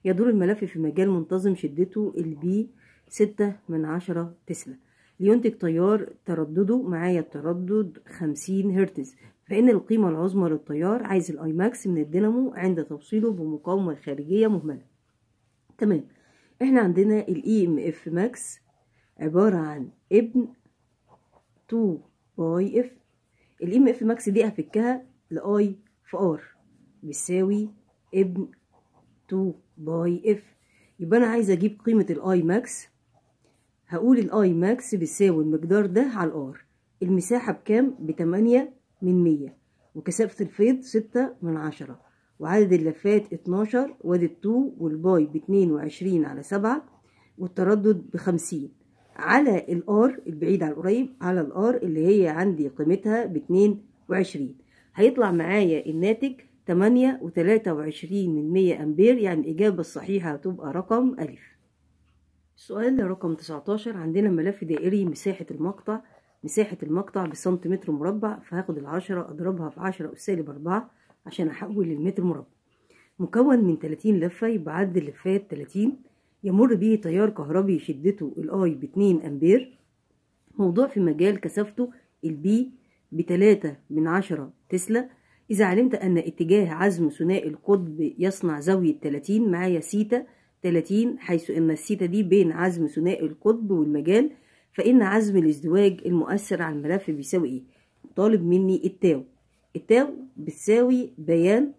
يدور الملف في مجال منتظم شدته البي 6 من 10 تسلا لينتج تيار تردده معايا التردد 50 هرتز فإن القيمة العظمى للتيار عايز الاي ماكس من الدينامو عند توصيله بمقاومة خارجية مهملة تمام احنا عندنا الاي ام اف ماكس عبارة عن ابن 2 باي اف الام اف ماكس دي هفكها لاي في ار بتساوي ابن 2 باي اف يبقى انا عايزه اجيب قيمه الاي ماكس هقول الاي ماكس بيساوي المقدار ده على الار المساحه بكام 8 من مية وكثافه الفيض ستة من عشرة وعدد اللفات اتناشر وادي 2 والباي باتنين وعشرين على سبعة والتردد بخمسين على الار البعيد عن القريب على الار اللي هي عندي قيمتها باتنين وعشرين هيطلع معايا الناتج تمانية وتلاتة وعشرين من مية أمبير يعني الإجابة الصحيحة هتبقى رقم ألف السؤال رقم تسعتاشر عندنا ملف دائري مساحة المقطع مساحة المقطع بسنتيمتر مربع فهاخد العشرة أضربها في عشرة سالب أربعة عشان أحول المتر مربع مكون من تلاتين لفة يبقى عدد اللفات تلاتين يمر به تيار كهربي شدته الاي باتنين امبير موضوع في مجال كثافته البي بتلاتة من عشرة تسلا إذا علمت أن اتجاه عزم ثنائي القطب يصنع زاوية 30 معايا سيتا 30 حيث أن السيتا دي بين عزم ثنائي القطب والمجال فإن عزم الازدواج المؤثر على الملف بيساوي إيه؟ طالب مني التاو التاو بتساوي بيان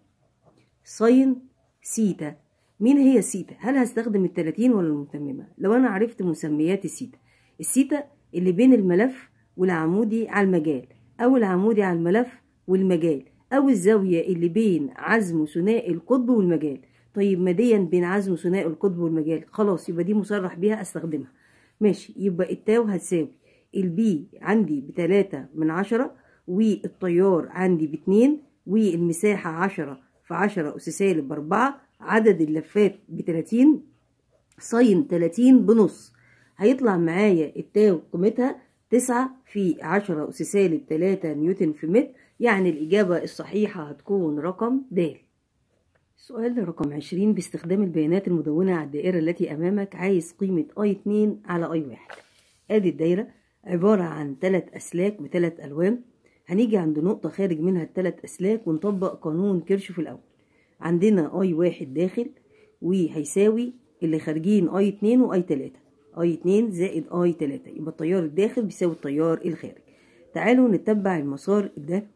ساين سيتا مين هي سيتا هل هستخدم التلاتين ولا المتممة لو أنا عرفت مسميات السيتا السيتا اللي بين الملف والعمودي على المجال أو العمودي على الملف والمجال أو الزاوية اللي بين عزم ثنائي القطب والمجال طيب ماديا بين عزم ثنائي القطب والمجال خلاص يبقى دي مصرح بيها استخدمها ماشي يبقى التاو هتساوي البي عندي بتلاتة من عشرة والطيار عندي باتنين والمساحة عشرة في عشرة أس سالب أربعة عدد اللفات بتلاتين ساين تلاتين بنص هيطلع معايا التاو قيمتها تسعة في عشرة أس سالب تلاتة نيوتن في متر يعني الإجابة الصحيحة هتكون رقم د سؤال رقم عشرين باستخدام البيانات المدونة على الدائرة التي أمامك عايز قيمة أي اتنين على أي واحد أدي الدايرة عبارة عن تلات أسلاك بتلات ألوان هنيجي عند نقطة خارج منها التلات أسلاك ونطبق قانون كيرشوف الأول عندنا اي واحد داخل وهيساوي اللي خارجين اي اتنين واي تلاتة اي اتنين زائد اي تلاتة يبقى التيار الداخل بيساوي التيار الخارج تعالوا نتبع المسار ده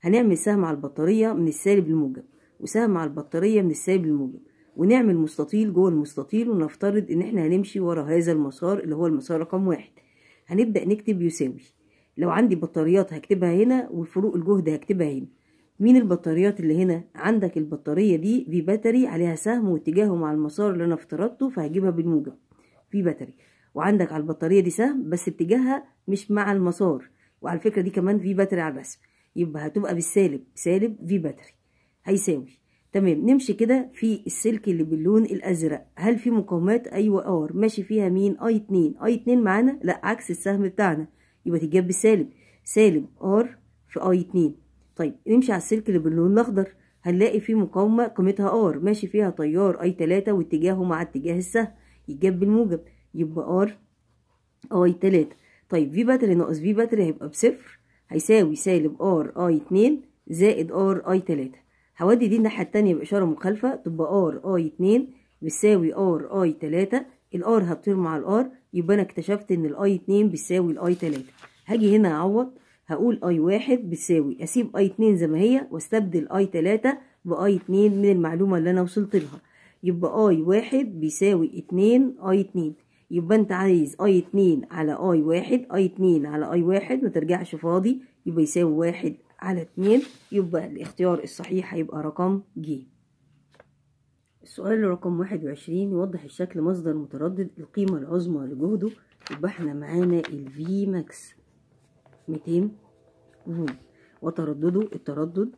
هنعمل سهم على البطارية من السالب الموجب وسهم على البطارية من السالب الموجب ونعمل مستطيل جوه المستطيل ونفترض ان احنا هنمشي ورا هذا المسار اللي هو المسار رقم واحد هنبدأ نكتب يساوي لو عندي بطاريات هكتبها هنا وفروق الجهد هكتبها هنا مين البطاريات اللي هنا عندك البطارية دي في باتري عليها سهم واتجاهه مع المسار اللي انا افترضته فهجيبها بالموجب في باتري وعندك على البطارية دي سهم بس اتجاهها مش مع المسار وعلى الفكرة دي كمان في باتري على الرسم يبقى هتبقى بالسالب سالب في باتري هيساوي تمام نمشي كده في السلك اللي باللون الازرق هل في مقاومات ايوه ار ماشي فيها مين اي 2 اي 2 معانا لا عكس السهم بتاعنا يبقى تجاب بالسالب سالب ار في اي 2 طيب نمشي على السلك اللي باللون الاخضر هنلاقي فيه مقاومه قيمتها ار ماشي فيها تيار اي 3 واتجاهه مع اتجاه السهم يتجاب بالموجب يبقى ار آه، اي 3 طيب في باتري ناقص في باتري هيبقى بصفر هيساوي سالب ار اي 2 زائد ار اي 3 هودي دي الناحيه الثانيه باشاره مخالفه تبقى ار اي 2 بتساوي ار اي 3 الار هتطير مع الار يبقى انا اكتشفت ان الاي 2 بتساوي الاي 3 هاجي هنا اعوض هقول اي واحد بتساوي اسيب اي اتنين زي ما هي واستبدل اي تلاتة باي اتنين من المعلومة اللي انا وصلت لها يبقى اي واحد بيساوي اتنين اي اتنين يبقى انت عايز اي اتنين على اي واحد اي اتنين على اي واحد مترجعش فاضي يبقى يساوي واحد على اتنين يبقى الاختيار الصحيح هيبقى رقم ج السؤال رقم واحد وعشرين يوضح الشكل مصدر متردد القيمة العظمى لجهده يبقى احنا معانا الفي ماكس 200 وتردده التردد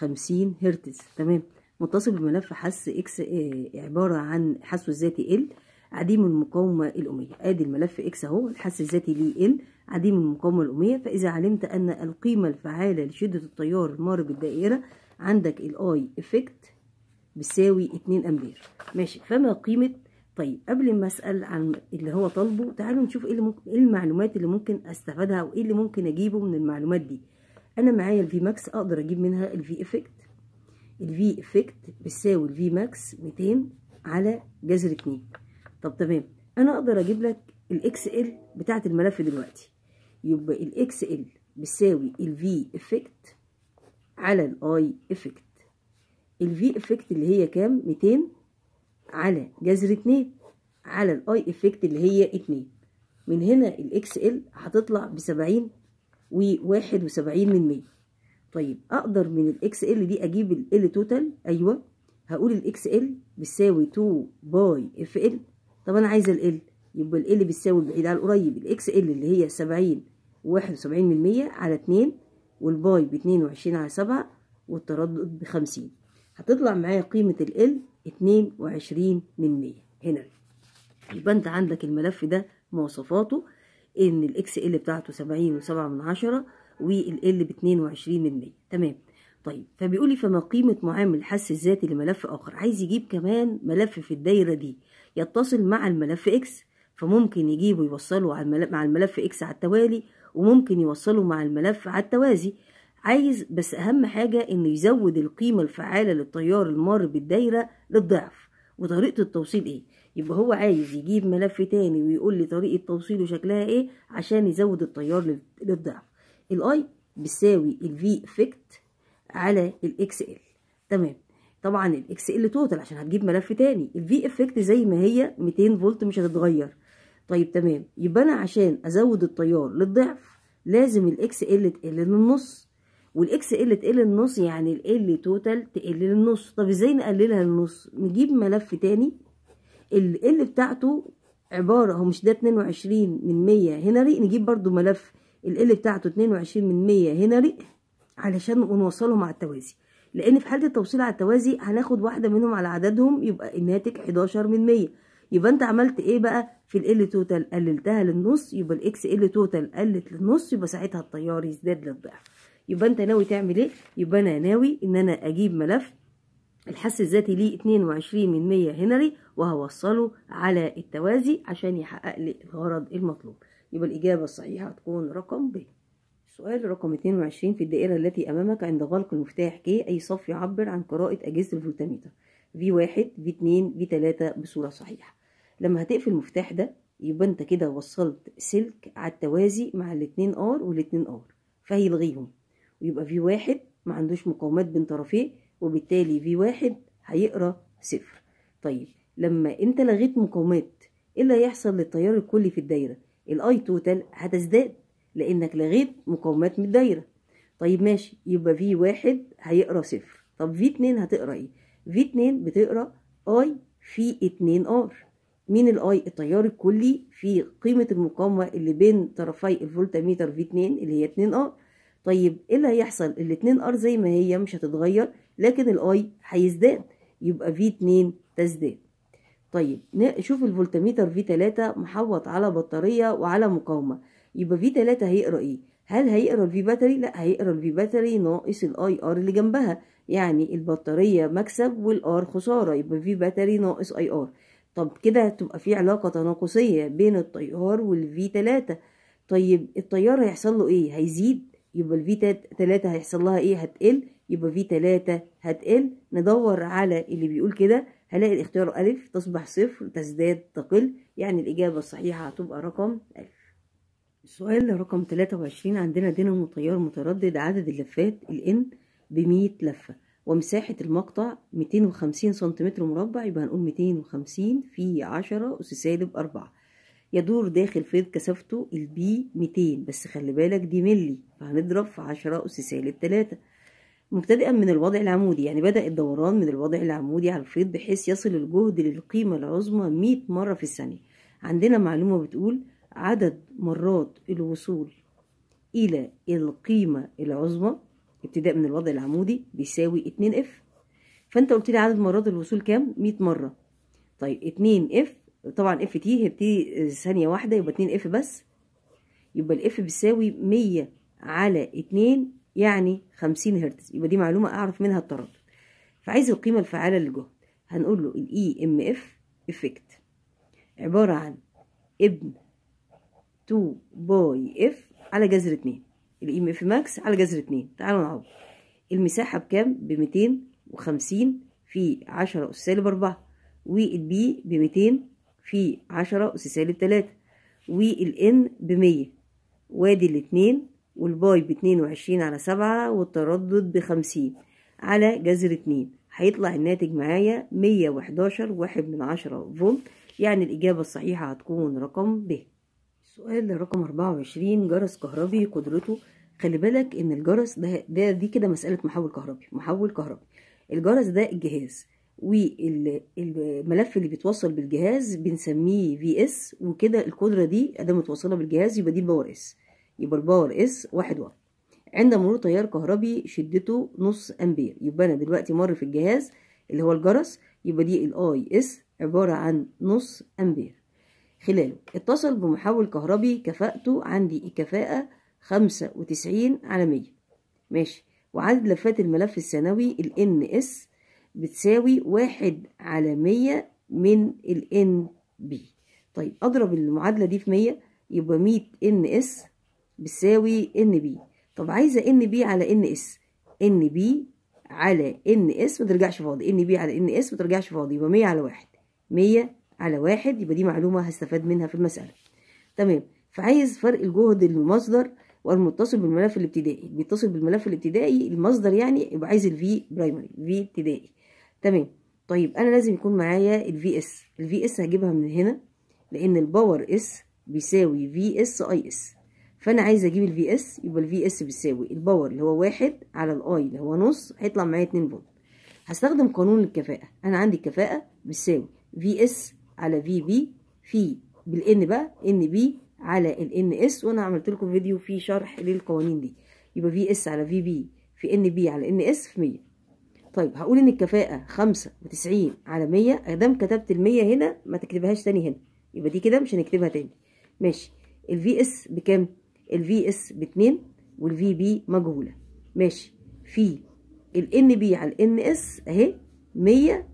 50 هرتز تمام متصل بملف حس اكس إيه عباره عن حسه الذاتي ال عديم المقاومه الاميه ادي الملف اكس اهو الحس الذاتي ليه ال عديم المقاومه الاميه فاذا علمت ان القيمه الفعاله لشده التيار المار بالدائره عندك الاي افكت بتساوي 2 امبير ماشي فما قيمه طيب قبل ما اسال عن اللي هو طالبه تعالوا نشوف ايه ممكن ايه المعلومات اللي ممكن استفادها وايه اللي ممكن اجيبه من المعلومات دي انا معايا الفي ماكس اقدر اجيب منها الفي افكت الفي افكت بتساوي الفي ماكس 200 على جذر 2 طب تمام انا اقدر اجيب لك الاكس ال بتاعه الملف دلوقتي يبقى الاكس ال بتساوي الفي افكت على الاي افكت الفي افكت اللي هي كام 200 على جذر اتنين على الاي افكت اللي هي اتنين من هنا الاكس ال هتطلع بسبعين وواحد وسبعين من مية طيب اقدر من الاكس ال دي اجيب ال توتال ايوه هقول الاكس ال بتساوي تو باي اف ال طب انا عايزه ال يبقى ال بتساوي البعيد على القريب الاكس ال اللي هي سبعين وواحد وسبعين من مية على اتنين والباي باتنين وعشرين على سبعة والتردد بخمسين هتطلع معايا قيمة ال 22 من 100 هنا يبقى انت عندك الملف ده مواصفاته ان الاكس ال بتاعته سبعين وسبعة من عشرة والال ب 22 من 100 تمام طيب فبيقول لي فما قيمة معامل الحس الذاتي لملف آخر عايز يجيب كمان ملف في الدايرة دي يتصل مع الملف إكس فممكن يجيبه يوصله مع الملف إكس على التوالي وممكن يوصله مع الملف على التوازي عايز بس أهم حاجة إنه يزود القيمة الفعالة للتيار المار بالدايرة للضعف وطريقة التوصيل إيه يبقى هو عايز يجيب ملف تاني ويقول لي طريقة توصيله شكلها إيه عشان يزود التيار للضعف الأي بيساوي الفي افكت على الاكس ال تمام طبعا الاكس ال توتال عشان هتجيب ملف تاني الفي افكت زي ما هي 200 فولت مش هتتغير طيب تمام يبقى انا عشان ازود التيار للضعف لازم الاكس ال تقل للنص والاكس ال تقل للنص يعني ال توتال تقل للنص طب ازاي نقللها للنص نجيب ملف تاني ال ال بتاعته عباره هو مش ده 22 من 100 هنري نجيب برده ملف ال ال بتاعته 22 من 100 هنري علشان ونوصلهم على التوازي لان في حاله التوصيل على التوازي هناخد واحده منهم على عددهم يبقى الناتج 11 من 100 يبقى انت عملت ايه بقى في ال توتال قللتها للنص يبقى الاكس ال توتال قلت للنص يبقى ساعتها التيار يزداد للضعف يبقى انت ناوي تعمل ايه يبقى انا ناوي ان انا اجيب ملف الحس الذاتي ليه 22 من 100 هنري وهوصله على التوازي عشان يحقق لي الغرض المطلوب يبقى الإجابة الصحيحة هتكون رقم ب سؤال رقم 22 في الدائرة التي أمامك عند غلق المفتاح كي أي صف يعبر عن قراءة أجهزة الفولتميتر في 1 في 2 في بصورة صحيحة لما هتقفل المفتاح ده يبقى انت كده وصلت سلك على التوازي مع الاتنين ار والاتنين ار فهيلغيهم ويبقى في واحد ما عندوش مقاومات بين طرفيه وبالتالي في واحد هيقرا صفر طيب لما انت لغيت مقاومات ايه اللي هيحصل للتيار الكلي في الدايره الاي توتال هتزداد لانك لغيت مقاومات من الدايره طيب ماشي يبقى في واحد هيقرا صفر طب في اتنين هتقرا ايه في اتنين بتقرا اي في اتنين ار مين الاي التيار الكلي في قيمه المقاومه اللي بين طرفي الفولتميتر في اتنين اللي هي اتنين ار طيب ايه اللي هيحصل الاتنين ار زي ما هي مش هتتغير لكن الاي هيزداد يبقى في 2 تزداد طيب شوف الفولتميتر في 3 محوط على بطاريه وعلى مقاومه يبقى في 3 هيقرا ايه هل هيقرا الفي باتري لا هيقرا الفي باتري ناقص الاي ار اللي جنبها يعني البطاريه مكسب والار خساره يبقى في باتري ناقص اي ار طب كده هتبقى في علاقه تناقصيه بين التيار والفي 3 طيب التيار هيحصل له ايه هيزيد يبقى الفي تلاتة هيحصل لها ايه هتقل يبقى في تلاتة هتقل ندور على اللي بيقول كده هلاقي الاختيار ألف تصبح صفر تزداد تقل يعني الإجابة الصحيحة هتبقى رقم ألف السؤال رقم 23 عندنا دينامو تيار متردد عدد اللفات الإن بمية لفة ومساحة المقطع 250 سنتيمتر مربع يبقى هنقول 250 في 10 أس سالب 4 يدور داخل فيض كثافته البي 200 بس خلي بالك دي ملي فهنضرب في 10 أس سالب 3 مبتدئا من الوضع العمودي يعني بدأ الدوران من الوضع العمودي على الفيض بحيث يصل الجهد للقيمة العظمى 100 مرة في الثانية عندنا معلومة بتقول عدد مرات الوصول إلى القيمة العظمى ابتداء من الوضع العمودي بيساوي 2 اف فانت قلت لي عدد مرات الوصول كام 100 مره طيب 2 اف طبعا اف تي هبتدي ثانيه واحده يبقى 2 اف بس يبقى الاف بيساوي 100 على 2 يعني 50 هرتز يبقى دي معلومه اعرف منها التردد فعايز القيمه الفعاله للجهد هنقول له الاي ام اف افكت عباره عن ابن 2 باي اف على جذر 2 الاي ام اف ماكس على جذر 2 تعالوا نعوض المساحه بكام ب 250 في 10 اس سالب 4 والبي ب 200 في عشرة أس سالب تلاتة والإن بمية وادي الاتنين والباي باتنين وعشرين على سبعة والتردد بخمسين على جذر اتنين هيطلع الناتج معايا مية وحداشر واحد من عشرة فولت يعني الإجابة الصحيحة هتكون رقم ب السؤال رقم أربعة وعشرين جرس كهربي قدرته خلي بالك إن الجرس ده, ده دي كده مسألة محول كهربي محول كهربي الجرس ده الجهاز والملف اللي بيتوصل بالجهاز بنسميه في اس وكده القدره دي ادام متوصله بالجهاز يبقى دي الباور اس يبقى الباور اس واحد واط عند مرور تيار كهربي شدته نص امبير يبقى انا دلوقتي مر في الجهاز اللي هو الجرس يبقى دي الاي اس عباره عن نص امبير خلاله اتصل بمحول كهربي كفاءته عندي الكفاءة خمسة وتسعين على مية ماشي وعدد لفات الملف الثانوي ال اس بتساوي واحد على مية من ال N B طيب أضرب المعادلة دي في مية يبقى مية N S بتساوي N B طب عايزة N B على N S N B على N S ما ترجعش فاضي N B على N S ما ترجعش فاضي يبقى مية على واحد مية على واحد يبقى دي معلومة هستفاد منها في المسألة تمام فعايز فرق الجهد المصدر والمتصل بالملف الابتدائي بيتصل بالملف الابتدائي المصدر يعني يبقى عايز الفي برايمري في ابتدائي تمام طيب انا لازم يكون معايا الفي اس الفي اس هجيبها من هنا لان الباور اس بيساوي في اس اي اس فانا عايزه اجيب الفي اس يبقى الفي اس بيساوي الباور اللي هو واحد على الاي اللي هو نص هيطلع معايا 2 فولت هستخدم قانون الكفاءه انا عندي الكفاءه بتساوي في اس على في بي في بالان بقى ان بي على الان اس وانا عملت لكم فيديو فيه شرح للقوانين دي يبقى في اس على في بي في ان بي على ان اس في 100 طيب هقول ان الكفاءة خمسة وتسعين على مية ادام كتبت المية هنا ما تكتبهاش تاني هنا يبقى دي كده مش هنكتبها تاني ماشي الفي اس بكام الفي اس باتنين والفي بي مجهولة ماشي في الان بي على الان اس اهي مية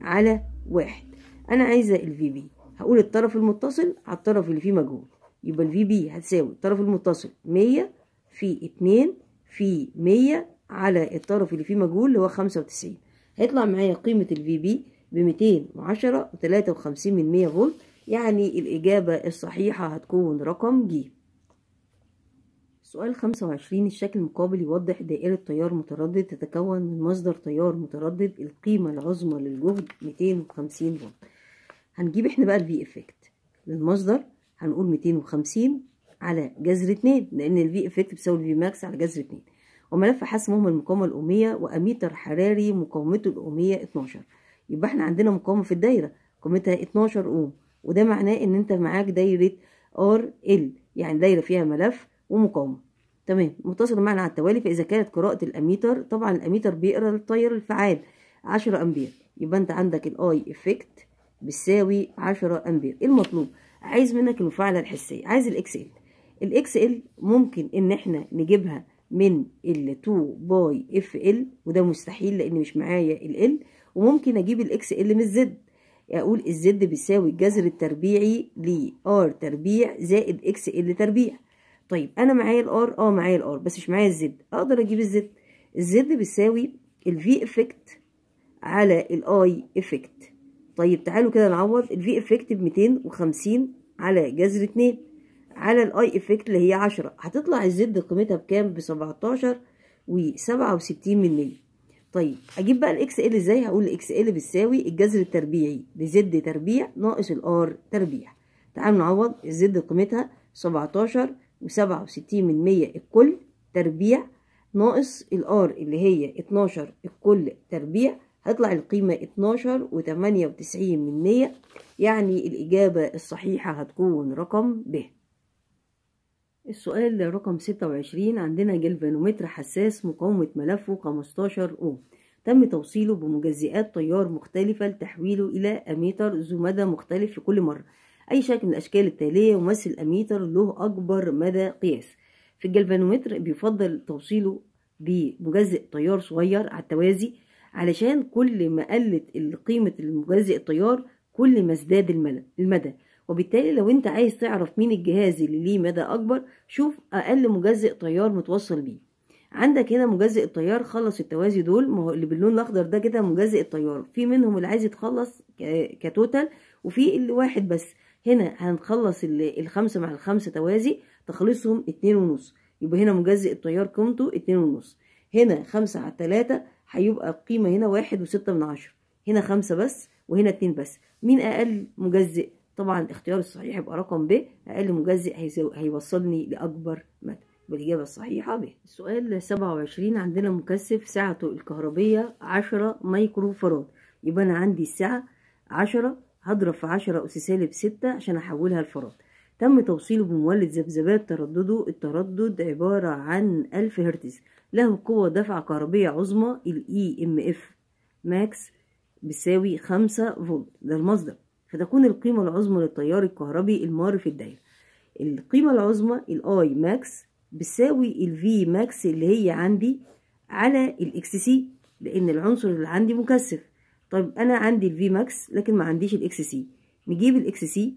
على واحد انا عايزة الفي بي هقول الطرف المتصل على الطرف اللي فيه مجهول يبقى الفي بي هتساوي الطرف المتصل مية في اتنين في مية على الطرف اللي فيه مجهول اللي هو خمسة وتسعين هيطلع معايا قيمة الفي بي بميتين وعشرة وتلاتة وخمسين من مية فولت يعني الإجابة الصحيحة هتكون رقم جي سؤال خمسة وعشرين الشكل المقابل يوضح دائرة تيار متردد تتكون من مصدر تيار متردد القيمة العظمى للجهد ميتين وخمسين فولت هنجيب احنا بقى الفي افكت للمصدر هنقول ميتين وخمسين على جذر اتنين لأن الفي افكت بيساوي الفي ماكس على جذر اتنين وملف حسمهم المقاومة الاوميه وأميتر حراري مقاومته الاوميه 12 يبقى احنا عندنا مقاومة في الدايرة قيمتها 12 أوم وده معناه إن أنت معاك دايرة ار ال يعني دايرة فيها ملف ومقاومة تمام متصل معنا على التوالي فإذا كانت قراءة الأميتر طبعا الأميتر بيقرأ التيار الفعال 10 أمبير يبقى أنت عندك الأي إفكت بتساوي 10 أمبير المطلوب عايز منك المفاعلة الحسية عايز الإكس ال الإكس ال ممكن إن احنا نجيبها من ال 2 باي اف ال وده مستحيل لان مش معايا ال ال وممكن اجيب الاكس ال من الزد اقول الزد بيساوي الجذر التربيعي ل ار تربيع زائد اكس ال تربيع طيب انا معايا الار اه معايا الار بس مش معايا الزد اقدر اجيب الزد الزد بيساوي الفي افكت على الاي افكت طيب تعالوا كده نعوض الفي افكت ب 250 على جذر 2 على الاي افكت اللي هي عشرة هتطلع الزد قيمتها بكام بسبعتاشر وسبعة وستين من مية طيب اجيب بقى الاكس ال ازاي هقول الاكس ال بتساوي الجذر التربيعي لزد تربيع ناقص الار تربيع تعالوا نعوض الزد قيمتها سبعتاشر وسبعة وستين من مية الكل تربيع ناقص الار اللي هي اتناشر الكل تربيع هتطلع القيمة اتناشر و وتسعين من مية يعني الإجابة الصحيحة هتكون رقم ب السؤال رقم 26 عندنا جلفانومتر حساس مقاومة ملفه 15 أوم تم توصيله بمجزئات تيار مختلفة لتحويله إلى أميتر ذو مدى مختلف في كل مرة أي شكل من الأشكال التالية يمثل أميتر له أكبر مدى قياس في الجلفانومتر بيفضل توصيله بمجزئ تيار صغير على التوازي علشان كل ما قلت قيمة المجزئ التيار كل ما ازداد المدى وبالتالي لو انت عايز تعرف مين الجهاز اللي ليه مدى اكبر شوف اقل مجزئ تيار متوصل بيه عندك هنا مجزئ التيار خلص التوازي دول ما هو اللي باللون الاخضر ده كده مجزئ التيار في منهم اللي عايز يتخلص كتوتال وفي اللي واحد بس هنا هنخلص الخمسة مع الخمسة توازي تخلصهم اتنين ونص يبقى هنا مجزئ التيار قيمته اتنين ونص هنا خمسة على تلاتة هيبقى القيمة هنا واحد وستة من عشرة هنا خمسة بس وهنا اتنين بس مين أقل مجزئ طبعا الاختيار الصحيح يبقى رقم ب اقل مجزئ هيوصلني لاكبر مدى بالإجابة الصحيحة ب السؤال 27 عندنا مكثف سعته الكهربية 10 مايكرو فراد يبقى أنا عندي السعة 10 هضرب في 10 أس سالب 6 عشان أحولها لفراد تم توصيله بمولد ذبذبات تردده التردد عبارة عن 1000 هرتز له قوة دفع كهربية عظمى الاي ام اف ماكس بيساوي 5 فولت ده المصدر فتكون القيمة العظمى للتيار الكهربي المار في الدايرة القيمة العظمى الاي ماكس بتساوي الفي ماكس اللي هي عندي على الاكس سي لان العنصر اللي عندي مكثف طيب انا عندي الفي ماكس لكن ما عنديش الاكس سي نجيب الاكس سي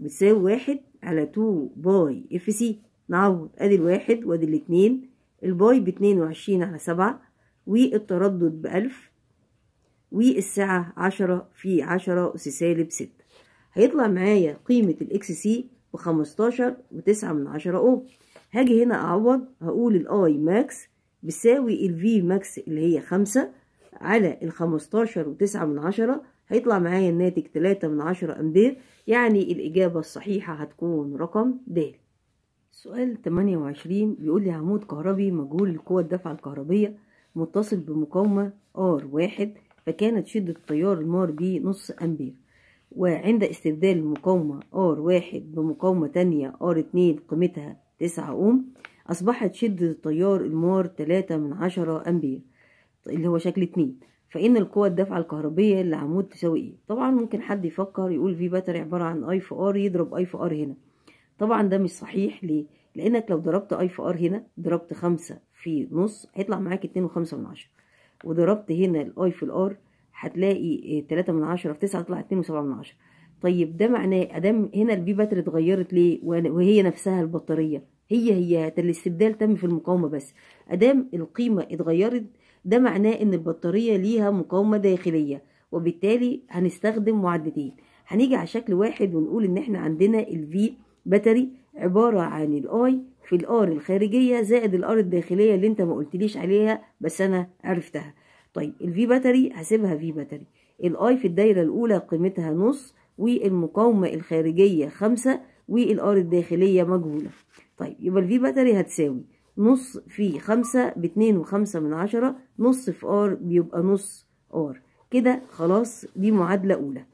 بتساوي واحد على 2 باي اف سي نعوض ادي الواحد وادي الاتنين الباي باتنين وعشرين على سبعة والتردد بألف والساعة عشرة في عشرة أس سالب ستة هيطلع معايا قيمة الإكس سي بخمستاشر وتسعة من عشرة أوم هاجي هنا أعوض هقول الأي ماكس بيساوي الفي ماكس اللي هي خمسة على الخمستاشر وتسعة من عشرة هيطلع معايا الناتج تلاتة من عشرة أمبير يعني الإجابة الصحيحة هتكون رقم د سؤال تمانية وعشرين بيقول لي عمود كهربي مجهول القوى الدفعة الكهربية متصل بمقاومة R واحد فكانت شدة التيار المار ب نص أمبير وعند استبدال المقاومة ار واحد بمقاومة تانية ار اتنين قيمتها تسعة أوم أصبحت شدة التيار المار تلاتة من عشرة أمبير اللي هو شكل اتنين فإن القوة الدافعة الكهربية للعمود تساوي إيه طبعا ممكن حد يفكر يقول في باتري عبارة عن أي في ار يضرب أي في ار هنا طبعا ده مش صحيح ليه لأنك لو ضربت أي في ار هنا ضربت خمسة في نص هيطلع معاك اتنين وخمسة من عشرة وضربت هنا الاي في الار هتلاقي 3 آه، من 10 في 9 و7 من 10 طيب ده معناه ادام هنا البي باتري اتغيرت ليه وهي نفسها البطاريه هي هي الاستبدال تم في المقاومه بس ادام القيمه اتغيرت ده معناه ان البطاريه ليها مقاومه داخليه وبالتالي هنستخدم معدتين هنيجي على شكل واحد ونقول ان احنا عندنا الفي باتري عباره عن الاي في الار الخارجيه زائد الار الداخليه اللي انت ما قلتليش عليها بس انا عرفتها طيب الفي باتري هسيبها في باتري الاي في الدايره الاولى قيمتها نص والمقاومه الخارجيه خمسة والار الداخليه مجهوله طيب يبقى الفي باتري هتساوي نص في خمسة باتنين وخمسة من عشرة نص في ار بيبقى نص ار كده خلاص دي معادله اولى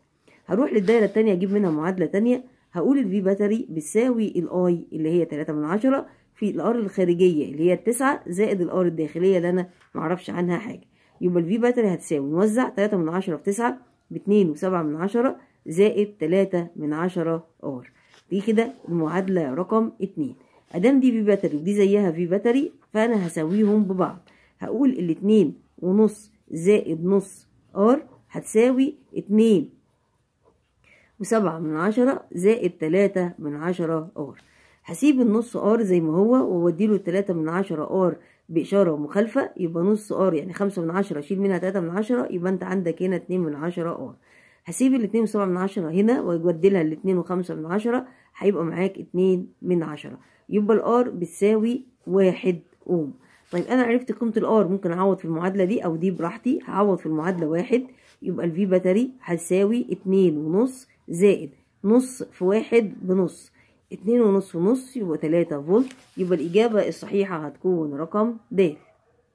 هروح للدايره التانية اجيب منها معادله تانية هقول الفي باتري بتساوي الاي اللي هي 3 من عشرة في الار الخارجية اللي هي التسعة زائد الار الداخلية اللي انا معرفش عنها حاجة يبقى الفي باتري هتساوي نوزع 3 من عشرة في 9 ب 2 وسبعة من عشرة زائد 3 من عشرة ار دي كده المعادلة رقم اتنين ادام دي في باتري ودي زيها في باتري فانا هساويهم ببعض هقول الاتنين ونص زائد نص ار هتساوي اتنين وسبعة من عشرة زائد تلاتة من عشرة ار هسيب النص ار زي ما هو ووديله تلاتة من عشرة ار بإشارة مخالفة يبقى نص ار يعني خمسة من عشرة شيل منها تلاتة من عشرة يبقى انت عندك هنا اتنين من عشرة ار هسيب الاتنين وسبعة من عشرة هنا واجدلها الاتنين وخمسة من عشرة هيبقى معاك اتنين من عشرة يبقى الار بتساوي واحد اوم طيب انا عرفت قيمة الار ممكن اعوض في المعادلة دي او دي براحتي هعوض في المعادلة واحد يبقى الفي باتري هتساوي اتنين ونص زائد نص في واحد بنص اتنين ونص ونص يبقى تلاتة فولت يبقى الإجابة الصحيحة هتكون رقم د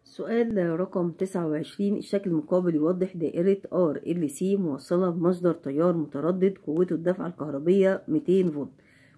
سؤال رقم تسعة وعشرين الشكل المقابل يوضح دائرة ار ال سي موصلة بمصدر تيار متردد قوته الدفعة الكهربية ميتين فولت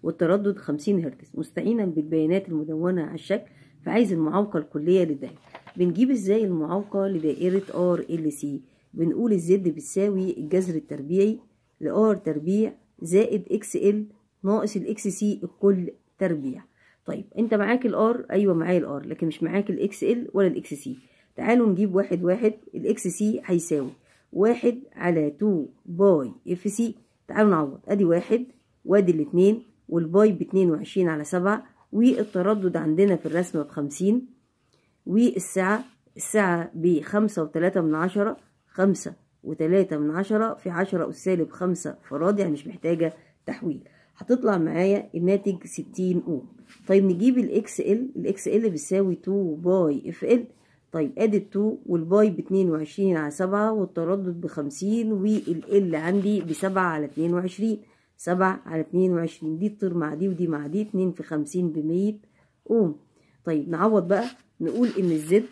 والتردد خمسين هرتز مستعينا بالبيانات المدونة على الشكل فعايز المعوقة الكلية للدائرة بنجيب ازاي المعوقة لدائرة ار ال سي بنقول الزد بتساوي الجذر التربيعي لار تربيع زائد اكس ال ناقص الاكس سي الكل تربيع طيب انت معاك الار ايوه معايا الار لكن مش معاك الاكس ال ولا الاكس سي تعالوا نجيب واحد واحد الاكس سي هيساوي واحد على تو باي اف سي تعالوا نعوض ادي واحد وادي الاتنين والباي باتنين وعشرين على سبعة والتردد عندنا في الرسمة بخمسين والسعة السعة بخمسة وتلاتة من عشرة خمسة وتلاتة من عشرة في عشرة أس سالب خمسة فراد يعني مش محتاجة تحويل هتطلع معايا الناتج ستين أوم طيب نجيب الإكس إل الإكس إل بيساوي تو باي إف إل طيب ادي التو والباي باتنين وعشرين على سبعة والتردد بخمسين والإل عندي بسبعة على اتنين وعشرين سبعة على اتنين وعشرين دي تطير مع دي ودي مع دي اتنين في خمسين بمية أوم طيب نعوض بقى نقول إن الزد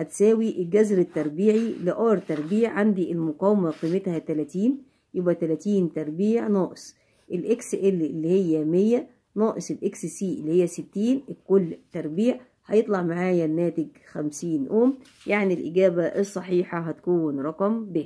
هتساوي الجذر التربيعي لار تربيع عندي المقاومة قيمتها تلاتين يبقى تلاتين تربيع ناقص الاكس ال اللي هي مية ناقص الاكس سي اللي هي ستين الكل تربيع هيطلع معايا الناتج خمسين اوم يعني الإجابة الصحيحة هتكون رقم ب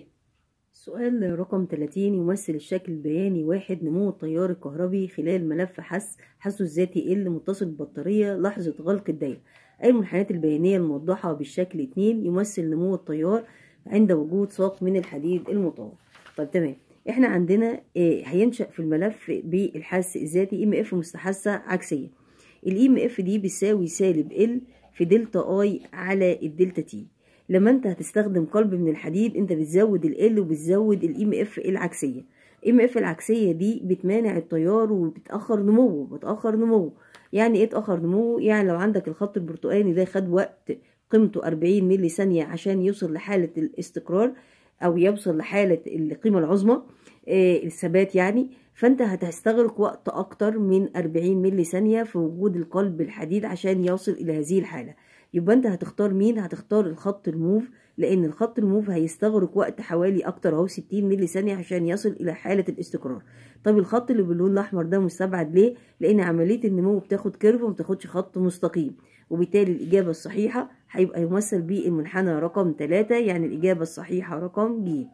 سؤال رقم 30 يمثل الشكل البياني واحد نمو التيار الكهربي خلال ملف حس حسه الذاتي ال متصل ببطارية لحظة غلق الدايرة المنحنيات البيانية الموضحة بالشكل اتنين يمثل نمو التيار عند وجود ساق من الحديد المطور طب تمام احنا عندنا إيه هينشأ في الملف بالحس الذاتي ام اف مستحثة عكسية الاي اف دي بيساوي سالب ال في دلتا اي على الدلتا تي لما انت هتستخدم قلب من الحديد انت بتزود ال وبتزود الام اف العكسيه الام اف العكسيه دي بتمانع التيار وبتاخر نموه بتاخر نموه يعني ايه اتأخر نموه يعني لو عندك الخط البرتقاني ده خد وقت قيمته 40 ملي ثانية عشان يوصل لحالة الاستقرار او يوصل لحالة القيمة العظمى آه الثبات يعني فانت هتستغرق وقت اكتر من 40 ملي ثانية في وجود القلب الحديد عشان يوصل الى هذه الحالة يبقى انت هتختار مين هتختار الخط الموف لان الخط الموف هيستغرق وقت حوالي اكتر اهو 60 ملي ثانيه عشان يصل الى حاله الاستقرار طب الخط اللي باللون الاحمر ده مستبعد ليه لان عمليه النمو بتاخد كيرف وما بتاخدش خط مستقيم وبالتالي الاجابه الصحيحه هيبقى يمثل بيه المنحنى رقم 3 يعني الاجابه الصحيحه رقم ج